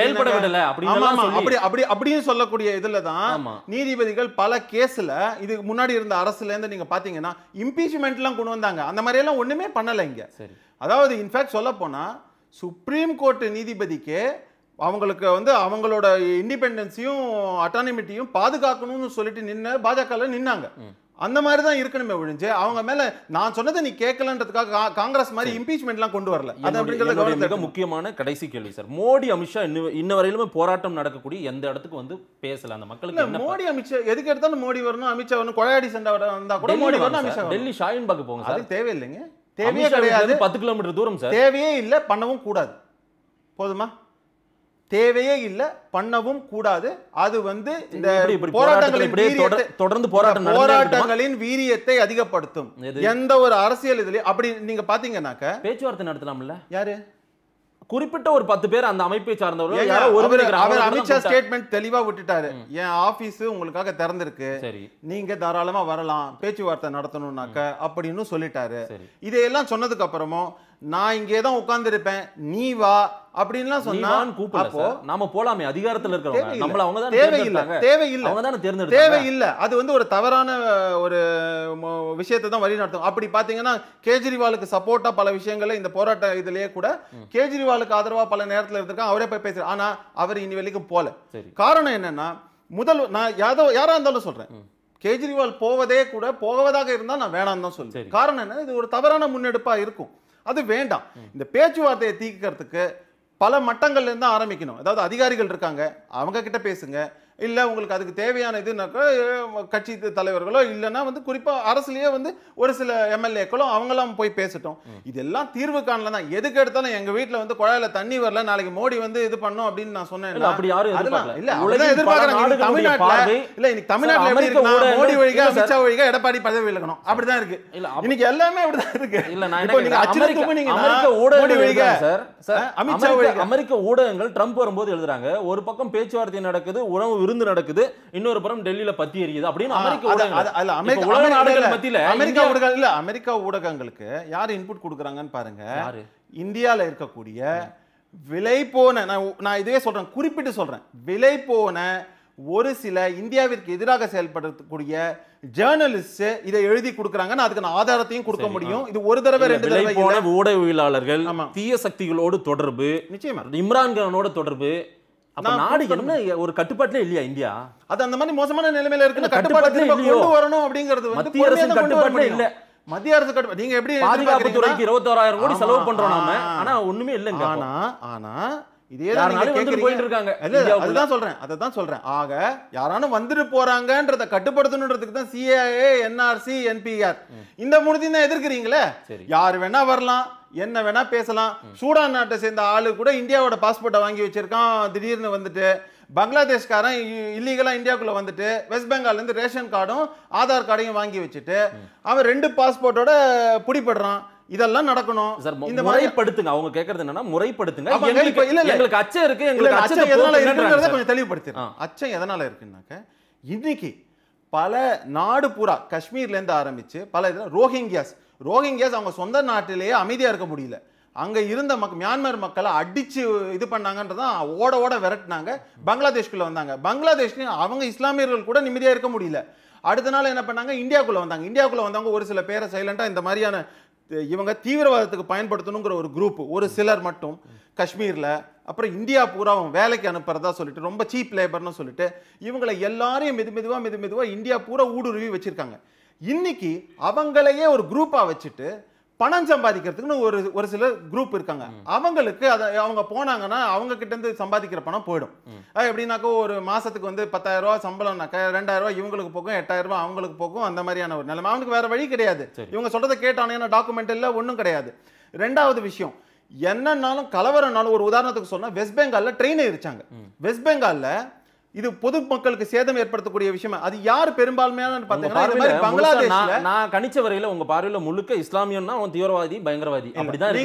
செயல்பட விடல அப்படி அப்படி அப்படின்னு சொல்லக்கூடிய இதுல தான் நீதிபதிகள் பல கேஸ்ல இது முன்னாடி இருந்த அரசுல இருந்து நீங்க பாத்தீங்கன்னா இம்பீச்மெண்ட் எல்லாம் கொண்டு வந்தாங்க அந்த மாதிரி எல்லாம் ஒண்ணுமே பண்ணல இங்க அதாவது இன்ஃபேக்ட் சொல்ல போனா சுப்ரீம் கோர்ட் நீதிபதிக்கு அவங்களுக்கு வந்து அவங்களோட இண்டிபெண்டன்ஸையும் அட்டானமிட்டியும் பாதுகாக்கணும்னு சொல்லிட்டு நின்று பாஜகவில் நின்னாங்க அந்த மாதிரி தான் இருக்கணுமே ஒழிஞ்சு அவங்க மேல நான் சொன்னதை நீ கேட்கலன்றதுக்காக காங்கிரஸ் மாதிரி இம்பீச்மெண்ட்லாம் கொண்டு வரல அது அப்படிங்கிறது முக்கியமான கடைசி கேள்வி சார் மோடி அமித்ஷா இன்னும் இன்ன வரையிலுமே போராட்டம் நடக்கக்கூடிய எந்த இடத்துக்கு வந்து பேசல அந்த மக்களுக்கு மோடி அமித்ஷா எதுக்கு எடுத்தாலும் மோடி வரணும் அமித்ஷா வரணும் கொலையாடி சண்டை வந்தா கூட மோடி வரணும் அமித்ஷா டெல்லி ஷாயின் பாக்கு போங்க அது தேவையில்லைங்க தேவையே கிடையாது பத்து கிலோமீட்டர் தூரம் சார் தேவையே இல்லை பண்ணவும் கூடாது போதுமா தேவையே இல்லை பண்ணவும் கூடாது அது வந்து இந்த போராட்டங்களின் தொடர்ந்து போராட்டங்களின் வீரியத்தை அதிகப்படுத்தும் எந்த ஒரு அரசியல் இதுலயும் அப்படி நீங்க பாத்தீங்கன்னாக்க பேச்சுவார்த்தை நடத்தலாம்ல யாரு குறிப்பிட்ட ஒரு பத்து பேர் அந்த அமைப்பை சார்ந்தவர்கள் அவர் அமைச்சர் ஸ்டேட்மெண்ட் தெளிவா விட்டுட்டாரு என் ஆபீஸ் உங்களுக்காக திறந்திருக்கு நீங்க தாராளமா வரலாம் பேச்சுவார்த்தை நடத்தணும்னாக்க அப்படின்னு சொல்லிட்டாரு இதையெல்லாம் சொன்னதுக்கு அப்புறமும் நான் இங்கே தான் உட்கார்ந்திருப்பேன் நீ வா அப்படின்லாம் சொன்னான் கூப்பிடப்போ நாம போலாமே அதிகாரத்துல இருக்கிறவங்க நம்மள அவங்க தான் தேவையில்லை தேவையில்லை அவங்க தானே தேர்ந்தெடுத்து தேவையில்லை அது வந்து ஒரு தவறான ஒரு விஷயத்தை தான் வழி நடத்தும் அப்படி பாத்தீங்கன்னா கேஜ்ரிவாலுக்கு சப்போர்ட்டா பல விஷயங்கள்ல இந்த போராட்ட இதுலயே கூட கேஜ்ரிவாலுக்கு ஆதரவா பல நேரத்துல இருந்திருக்கான் அவரே போய் பேசுற ஆனா அவர் இனி வரைக்கும் போல காரணம் என்னன்னா முதல் நான் யாதோ யாரா இருந்தாலும் சொல்றேன் கேஜ்ரிவால் போவதே கூட போவதாக இருந்தால் நான் வேணாம் தான் சொல்லுவேன் காரணம் என்ன இது ஒரு தவறான முன்னெடுப்பாக இருக்கும் அது வேண்டாம் இந்த பேச்சுவார்த்தையை தீர்க்கறதுக்கு பல மட்டங்கள்லேருந்து ஆரம்பிக்கணும் அதாவது அதிகாரிகள் இருக்காங்க அவங்க கிட்ட பேசுங்க இல்லை உங்களுக்கு அதுக்கு தேவையான இதுனாக்கா கட்சி தலைவர்களோ இல்லைன்னா வந்து குறிப்பாக அரசுலேயே வந்து ஒரு சில எம்எல்ஏக்களோ அவங்களாம் போய் பேசட்டும் இதெல்லாம் தீர்வு காணல தான் எதுக்கு எடுத்தாலும் எங்கள் வீட்டில் வந்து குழாயில தண்ணி வரல நாளைக்கு மோடி வந்து இது பண்ணும் அப்படின்னு நான் சொன்னேன் எதிர்பார்க்குறாங்க தமிழ்நாட்டில் இல்லை இன்னைக்கு தமிழ்நாட்டில் மோடி வழிகா அமித்ஷா வழிகா எடப்பாடி பதவி விலகணும் அப்படிதான் இருக்கு இன்னைக்கு எல்லாமே அப்படிதான் இருக்கு இல்லை நான் அமெரிக்க சார் அமித்ஷா அமெரிக்க ஊடகங்கள் ட்ரம்ப் வரும்போது எழுதுறாங்க ஒரு பக்கம் பேச்சுவார்த்தை நடக்குது உணவு விருந்து நடக்குது இன்னொரு புறம் டெல்லியில பத்தி எரியுது அப்படின்னு அமெரிக்கா ஊடகங்கள் அமெரிக்கா ஊடகங்களுக்கு யார் இன்புட் கொடுக்குறாங்கன்னு பாருங்க இந்தியாவில் இருக்கக்கூடிய விலை போன நான் நான் இதே சொல்றேன் குறிப்பிட்டு சொல்றேன் விலை போன ஒரு சில இந்தியாவிற்கு எதிராக செயல்படக்கூடிய ஜேர்னலிஸ்ட் இதை எழுதி கொடுக்குறாங்கன்னு அதுக்கு நான் ஆதாரத்தையும் கொடுக்க முடியும் இது ஒரு தடவை ரெண்டு தடவை ஊடகவியலாளர்கள் தீய சக்திகளோடு தொடர்பு நிச்சயமா இம்ரான் கானோட தொடர்பு அப்ப நாடு என்ன ஒரு கட்டுப்பாட்டுல இல்லையா இந்தியா அது அந்த மாதிரி மோசமான நிலைமையில இருக்கு கட்டுப்பாடு கொண்டு வரணும் அப்படிங்கிறது மத்திய அரசு கட்டுப்பாட்டுல இல்ல மத்திய அரசு கட்டுப்பாடு நீங்க எப்படி பாதுகாப்பு துறைக்கு இருபத்தோராயிரம் கோடி செலவு பண்றோம் நாம ஆனா ஒண்ணுமே இல்லைங்க ஆனா ஆனா இதே போயிட்டு இருக்காங்க அதுதான் சொல்றேன் அதை தான் சொல்றேன் ஆக யாரானும் வந்துட்டு போறாங்கன்றத கட்டுப்படுத்தணுன்றதுக்கு தான் சிஏஏ என்ஆர்சி என்பிஆர் இந்த மூணுத்தையும் தான் எதிர்க்கிறீங்களே யாரு வேணா வரலாம் என்ன வேணா பேசலாம் சூடான் நாட்டை சேர்ந்த ஆளு கூட இந்தியாவோட பாஸ்போர்ட்டை வாங்கி வச்சிருக்கான் திடீர்னு வந்துட்டு பங்களாதேஷ்காரன் இல்லீகலாக இந்தியாவுக்குள்ளே வந்துட்டு வெஸ்ட் பெங்கால்லேருந்து ரேஷன் கார்டும் ஆதார் கார்டையும் வாங்கி வச்சுட்டு அவன் ரெண்டு பாஸ்போர்ட்டோட பிடிபடுறான் இதெல்லாம் நடக்கணும் இந்த முறைப்படுத்துங்க அவங்க கேக்குறது என்னன்னா முறைப்படுத்துங்க எங்களுக்கு இல்ல எங்களுக்கு அச்சம் இருக்கு எங்களுக்கு அச்சம் எதனால கொஞ்சம் தெளிவுபடுத்தி அச்சம் எதனால இருக்குன்னாக்க இன்னைக்கு பல நாடு பூரா காஷ்மீர்ல இருந்து ஆரம்பிச்சு பல இதுல ரோஹிங்கியாஸ் ரோஹிங்கியாஸ் அவங்க சொந்த நாட்டிலேயே அமைதியாக இருக்க முடியல அங்கே இருந்த மக் மியான்மர் மக்களை அடித்து இது பண்ணாங்கன்றதான் ஓட ஓட விரட்டினாங்க பங்களாதேஷ்குள்ளே வந்தாங்க பங்களாதேஷ்லேயும் அவங்க இஸ்லாமியர்கள் கூட நிம்மதியாக இருக்க முடியல அடுத்த நாள் என்ன பண்ணாங்க இந்தியாவுக்குள்ளே வந்தாங்க இந்தியாவுக்குள்ளே வந்தவங்க ஒரு சில பேரை சைலண்டாக இந்த மாதிரியான இவங்க தீவிரவாதத்துக்கு பயன்படுத்தணுங்கிற ஒரு குரூப் ஒரு சிலர் மட்டும் காஷ்மீரில் அப்புறம் இந்தியா பூரா அவங்க வேலைக்கு அனுப்புறதா சொல்லிட்டு ரொம்ப சீப் லேபர்னு சொல்லிட்டு இவங்களை எல்லாரையும் மெது மெதுவாக மெது மெதுவாக இந்தியா பூரா ஊடுருவி வச்சுருக்காங்க இன்னைக்கு அவங்களையே ஒரு குரூப்பாக வச்சுட்டு பணம் சம்பாதிக்கிறதுக்குன்னு ஒரு ஒரு சில குரூப் இருக்காங்க அவங்களுக்கு அதை அவங்க போனாங்கன்னா அவங்க இருந்து சம்பாதிக்கிற பணம் போயிடும் எப்படின்னாக்கா ஒரு மாதத்துக்கு வந்து பத்தாயிரம் ரூபா சம்பளம்னாக்கா ரெண்டாயிரம் ரூபா இவங்களுக்கு போகும் எட்டாயிரம் ரூபா அவங்களுக்கு போகும் அந்த மாதிரியான ஒரு நிலைமை அவனுக்கு வேற வழி கிடையாது இவங்க சொல்கிறத கேட்டானே டாக்குமெண்ட் இல்லை ஒன்றும் கிடையாது ரெண்டாவது விஷயம் என்னன்னாலும் கலவரம்னாலும் ஒரு உதாரணத்துக்கு சொன்னால் வெஸ்ட் பெங்காலில் ட்ரெயின் எரிச்சாங்க வெஸ்ட் பெங்காலில் இது பொது மக்களுக்கு சேதம் ஏற்படுத்தக்கூடிய விஷயம் அது யார் பெரும்பான்மையான பங்களாதேஷ் நான் கணிச்ச வரையில உங்க பார்வையில முழுக்க இஸ்லாமியம்னா அவன் தீவிரவாதி பயங்கரவாதி அப்படிதான்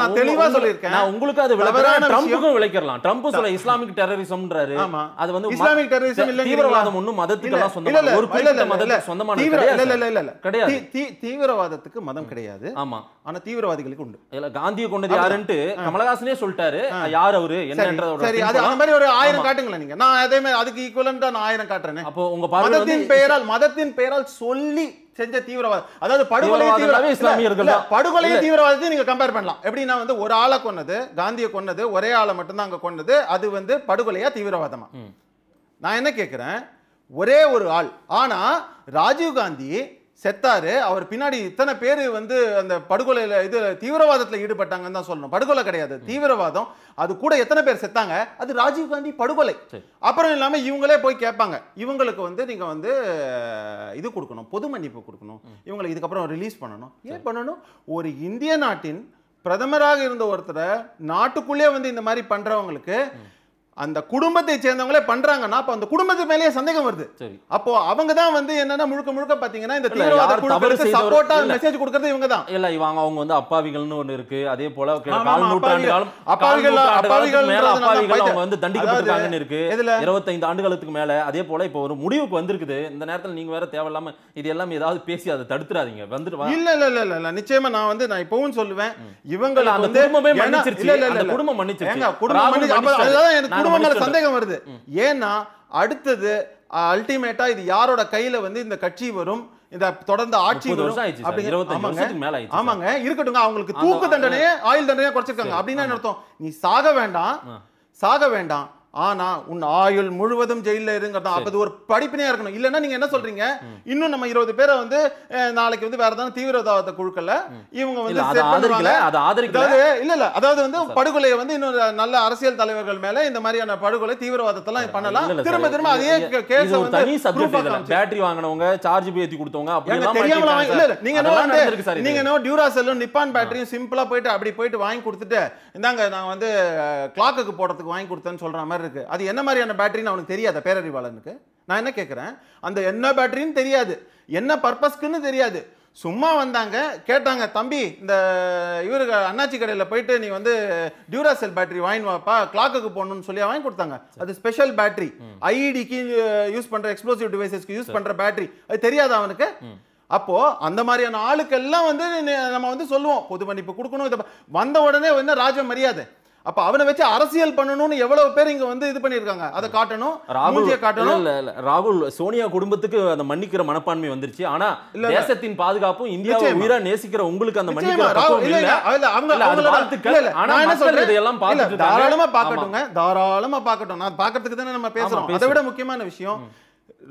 நான் தெளிவா சொல்லியிருக்கேன் நான் உங்களுக்கு அது விளக்கிறேன் ட்ரம்ப்புக்கும் விளைக்கலாம் ட்ரம்ப் சொல்ல இஸ்லாமிக் டெரரிசம்ன்றாரு அது வந்து இஸ்லாமிக் டெரரிசம் இல்ல தீவிரவாதம் ஒண்ணும் மதத்துக்கெல்லாம் சொந்தம் ஒரு குறிப்பிட்ட மதத்துக்கு சொந்தமான இல்ல இல்ல இல்ல இல்ல கிடையாது தீவிரவாதத்துக்கு மதம் கிடையாது ஆமா ஆனா தீவிரவாதிகளுக்கு உண்டு இல்ல காந்திய கொண்டது யாருன்ட்டு கமலஹாசனே சொல்லிட்டாரு யார் அவரு என்னன்றத சரி அது அந்த மாதிரி ஒரு ஆயிரம் காட்டுங்களேன் நீங்க நான் நான் அதே மாதிரி அதுக்கு ஈக்குவலண்டா நான் ஆயிரம் காட்டுறேன் அப்போ உங்க மதத்தின் பெயரால் மதத்தின் பெயரால் சொல்லி செஞ்ச தீவிரவாதம் அதாவது படுகொலை தீவிரவாதம் இஸ்லாமியர்கள் படுகொலை தீவிரவாதத்தை நீங்க கம்பேர் பண்ணலாம் எப்படின்னா வந்து ஒரு ஆளை கொன்னது காந்தியை கொன்னது ஒரே ஆளை மட்டும்தான் அங்க கொன்னது அது வந்து படுகொலையா தீவிரவாதமா நான் என்ன கேட்கிறேன் ஒரே ஒரு ஆள் ஆனா ராஜீவ் காந்தி செத்தாரு அவர் பின்னாடி இத்தனை பேர் வந்து அந்த படுகொலையில் இது தீவிரவாதத்தில் ஈடுபட்டாங்கன்னு தான் சொல்லணும் படுகொலை கிடையாது தீவிரவாதம் அது கூட எத்தனை பேர் செத்தாங்க அது ராஜீவ்காந்தி படுகொலை அப்புறம் இல்லாமல் இவங்களே போய் கேட்பாங்க இவங்களுக்கு வந்து நீங்கள் வந்து இது கொடுக்கணும் பொது மன்னிப்பு கொடுக்கணும் இவங்களை இதுக்கப்புறம் ரிலீஸ் பண்ணணும் ஏன் பண்ணணும் ஒரு இந்திய நாட்டின் பிரதமராக இருந்த ஒருத்தரை நாட்டுக்குள்ளே வந்து இந்த மாதிரி பண்ணுறவங்களுக்கு அந்த குடும்பத்தை சேர்ந்தவங்களே பண்றாங்கன்னா அப்ப அந்த குடும்பத்து மேலேயே சந்தேகம் வருது சரி அப்போ அவங்க தான் வந்து என்னன்னா முழுக்க முழுக்க பாத்தீங்கன்னா இந்த தீவிரவாத சப்போர்ட்டா மெசேஜ் கொடுக்கறது இவங்க தான் இல்ல இவங்க அவங்க வந்து அப்பாவிகள்னு ஒண்ணு இருக்கு அதே போல கால் அப்பாவிகள் அப்பாவிகள் அப்பாவிகள் அவங்க வந்து தண்டிக்கப்பட்டிருக்காங்கன்னு இருக்கு இதுல இருபத்தைந்து ஆண்டுகளுக்கு மேல அதே போல இப்போ ஒரு முடிவுக்கு வந்திருக்குது இந்த நேரத்துல நீங்க வேற தேவையில்லாம இது எல்லாம் ஏதாவது பேசி அதை தடுத்துறாதீங்க வந்துட்டு இல்ல இல்ல இல்ல இல்ல நிச்சயமா நான் வந்து நான் இப்பவும் சொல்லுவேன் இவங்க அந்த குடும்பமே மன்னிச்சிருச்சு இல்ல குடும்பம் மன்னிச்சிருச்சு குடும்பம் மன்னிச்சு மேல சந்தேகம் வருது ஏன்னா அடுத்தது அல்டிமேட்டா இது யாரோட கையில வந்து இந்த கட்சி வரும் இந்த தொடர்ந்து ஆட்சி ஆமாங்க இருக்கட்டும் அவங்களுக்கு தூக்கு தண்டனையே ஆயுள் தண்டனையே குறைச்சிருக்காங்க அப்படின்னா அர்த்தம் நீ சாக வேண்டாம் சாக வேண்டாம் ஆனா உன் ஆயுள் முழுவதும் ஜெயில இருங்கிறதா ஒரு படிப்பினையா இருக்கணும் இல்லைன்னா நீங்க என்ன சொல்றீங்க இன்னும் நம்ம இருபது பேரை வந்து நாளைக்கு வந்து வேற ஏதாவது தீவிரவாத குழுக்கள்ல இவங்க வந்து அதாவது இல்ல இல்ல அதாவது வந்து படுகொலையை வந்து இன்னொரு நல்ல அரசியல் தலைவர்கள் மேல இந்த மாதிரியான படுகொலை தீவிரவாதத்தெல்லாம் பண்ணலாம் திரும்ப திரும்ப அதே கேஸ் சப்ஜெக்ட் பேட்டரி வாங்கினவங்க சார்ஜ் பேத்தி கொடுத்தவங்க நீங்க இல்லை என்ன நீங்க என்ன டியூராசெல்லும் நிப்பான் பேட்டரியும் சிம்பிளா போயிட்டு அப்படி போயிட்டு வாங்கி கொடுத்துட்டு இந்தாங்க நான் வந்து கிளாக்குக்கு போடுறதுக்கு வாங்கி கொடுத்தேன்னு சொல்ற மாதிரி பேட்டரி இருக்குது அது என்ன மாதிரியான பேட்டரின்னு அவனுக்கு தெரியாத பேரறிவாளனுக்கு நான் என்ன கேட்குறேன் அந்த என்ன பேட்டரின்னு தெரியாது என்ன பர்பஸ்க்குன்னு தெரியாது சும்மா வந்தாங்க கேட்டாங்க தம்பி இந்த இவரு அண்ணாச்சி கடையில் போயிட்டு நீ வந்து டியூராசெல் பேட்டரி வாங்கி வாப்பா கிளாக்குக்கு போகணும்னு சொல்லி வாங்கி கொடுத்தாங்க அது ஸ்பெஷல் பேட்டரி ஐடிக்கு யூஸ் பண்ணுற எக்ஸ்ப்ளோசிவ் டிவைசஸ்க்கு யூஸ் பண்ணுற பேட்டரி அது தெரியாது அவனுக்கு அப்போ அந்த மாதிரியான ஆளுக்கெல்லாம் வந்து நம்ம வந்து சொல்லுவோம் பொது மன்னிப்பு கொடுக்கணும் இதை வந்த உடனே வந்து ராஜ மரியாதை அப்ப அவனை வச்சு அரசியல் பண்ணணும்னு எவ்வளவு பேர் இங்க வந்து இது பண்ணிருக்காங்க அதை காட்டணும் ராகுல் காட்டணும் ராகுல் சோனியா குடும்பத்துக்கு அந்த மன்னிக்கிற மனப்பான்மை வந்துருச்சு ஆனா தேசத்தின் பாதுகாப்பும் இந்தியாவை உயிரா நேசிக்கிற உங்களுக்கு அந்த தாராளமா பாக்கட்டுங்க தாராளமா பாக்கட்டும் நான் பாக்கிறதுக்கு தானே நம்ம பேசுறோம் அதை விட முக்கியமான விஷயம்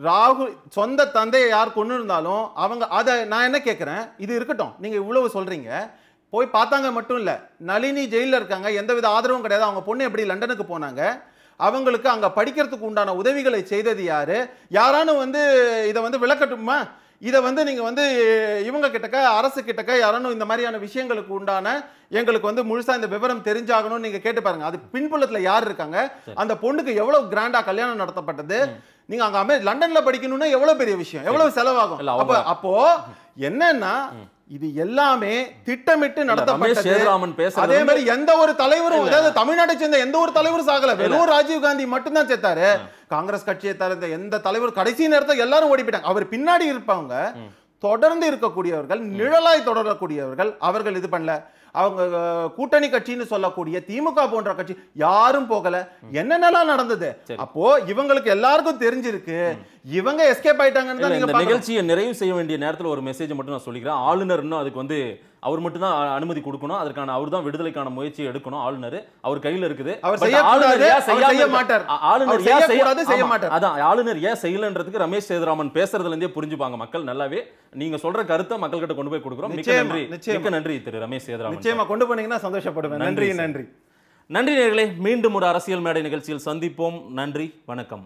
ராகுல் சொந்த தந்தையை யார் கொண்டு இருந்தாலும் அவங்க அதை நான் என்ன கேட்கறேன் இது இருக்கட்டும் நீங்க இவ்வளவு சொல்றீங்க போய் பார்த்தாங்க மட்டும் இல்லை நளினி ஜெயிலில் இருக்காங்க எந்தவித ஆதரவும் கிடையாது அவங்க பொண்ணு எப்படி லண்டனுக்கு போனாங்க அவங்களுக்கு அங்கே படிக்கிறதுக்கு உண்டான உதவிகளை செய்தது யார் யாரானு வந்து இதை வந்து விளக்கட்டுமா இதை வந்து நீங்கள் வந்து இவங்க கிட்டக்க அரசு கிட்டக்க யாரானும் இந்த மாதிரியான விஷயங்களுக்கு உண்டான எங்களுக்கு வந்து முழுசாக இந்த விவரம் தெரிஞ்சாகணும்னு நீங்கள் கேட்டு பாருங்க அது பின்புலத்தில் யார் இருக்காங்க அந்த பொண்ணுக்கு எவ்வளோ கிராண்டாக கல்யாணம் நடத்தப்பட்டது நீங்கள் அங்கே அமே லண்டனில் படிக்கணும்னா எவ்வளோ பெரிய விஷயம் எவ்வளோ செலவாகும் அப்போ என்னன்னா இது எல்லாமே திட்டமிட்டு நடத்தப்பட்டது அதே மாதிரி எந்த ஒரு தலைவரும் அதாவது தமிழ்நாட்டை சேர்ந்த எந்த ஒரு தலைவரும் சாகல வெறும் ராஜீவ் காந்தி மட்டும்தான் சேர்த்தாரு காங்கிரஸ் கட்சியை தலைந்த எந்த தலைவரும் கடைசி நேரத்தில் எல்லாரும் ஓடி போயிட்டாங்க அவர் பின்னாடி இருப்பவங்க தொடர்ந்து இருக்கக்கூடியவர்கள் நிழலாய் தொடரக்கூடியவர்கள் அவர்கள் இது பண்ணல அவங்க கூட்டணி கட்சின்னு சொல்லக்கூடிய திமுக போன்ற கட்சி யாரும் போகல என்னென்னலாம் நடந்தது அப்போ இவங்களுக்கு எல்லாருக்கும் தெரிஞ்சிருக்கு இவங்க எஸ்கேப் ஆயிட்டாங்கன்னு நிகழ்ச்சியை நிறைவு செய்ய வேண்டிய நேரத்தில் ஒரு மெசேஜ் மட்டும் நான் சொல்லிக்கிறேன் ஆளுநர் அதுக்கு வந்து அவர் மட்டும் தான் அனுமதி கொடுக்கணும் அதற்கான அவர் தான் விடுதலைக்கான முயற்சி எடுக்கணும் ஆளுநர் அவர் கையில் இருக்குது ஆளுநர் செய்ய மாட்டார் ஆளுநர் செய்ய மாட்டார் அதான் ஆளுநர் ஏன் செய்யலன்றதுக்கு ரமேஷ் சேதுராமன் பேசுறதுல இருந்தே புரிஞ்சுப்பாங்க மக்கள் நல்லாவே நீங்க சொல்ற கருத்தை மக்கள் கிட்ட கொண்டு போய் கொடுக்குறோம் மிக்க நன்றி மிக்க நன்றி திரு ரமேஷ் சேதுராமன் நிச்சயமா கொண்டு போனீங்கன்னா சந்தோஷப்படுவேன் நன்றி நன்றி நன்றி நேர்களே மீண்டும் ஒரு அரசியல் மேடை நிகழ்ச்சியில் சந்திப்போம் நன்றி வணக்கம்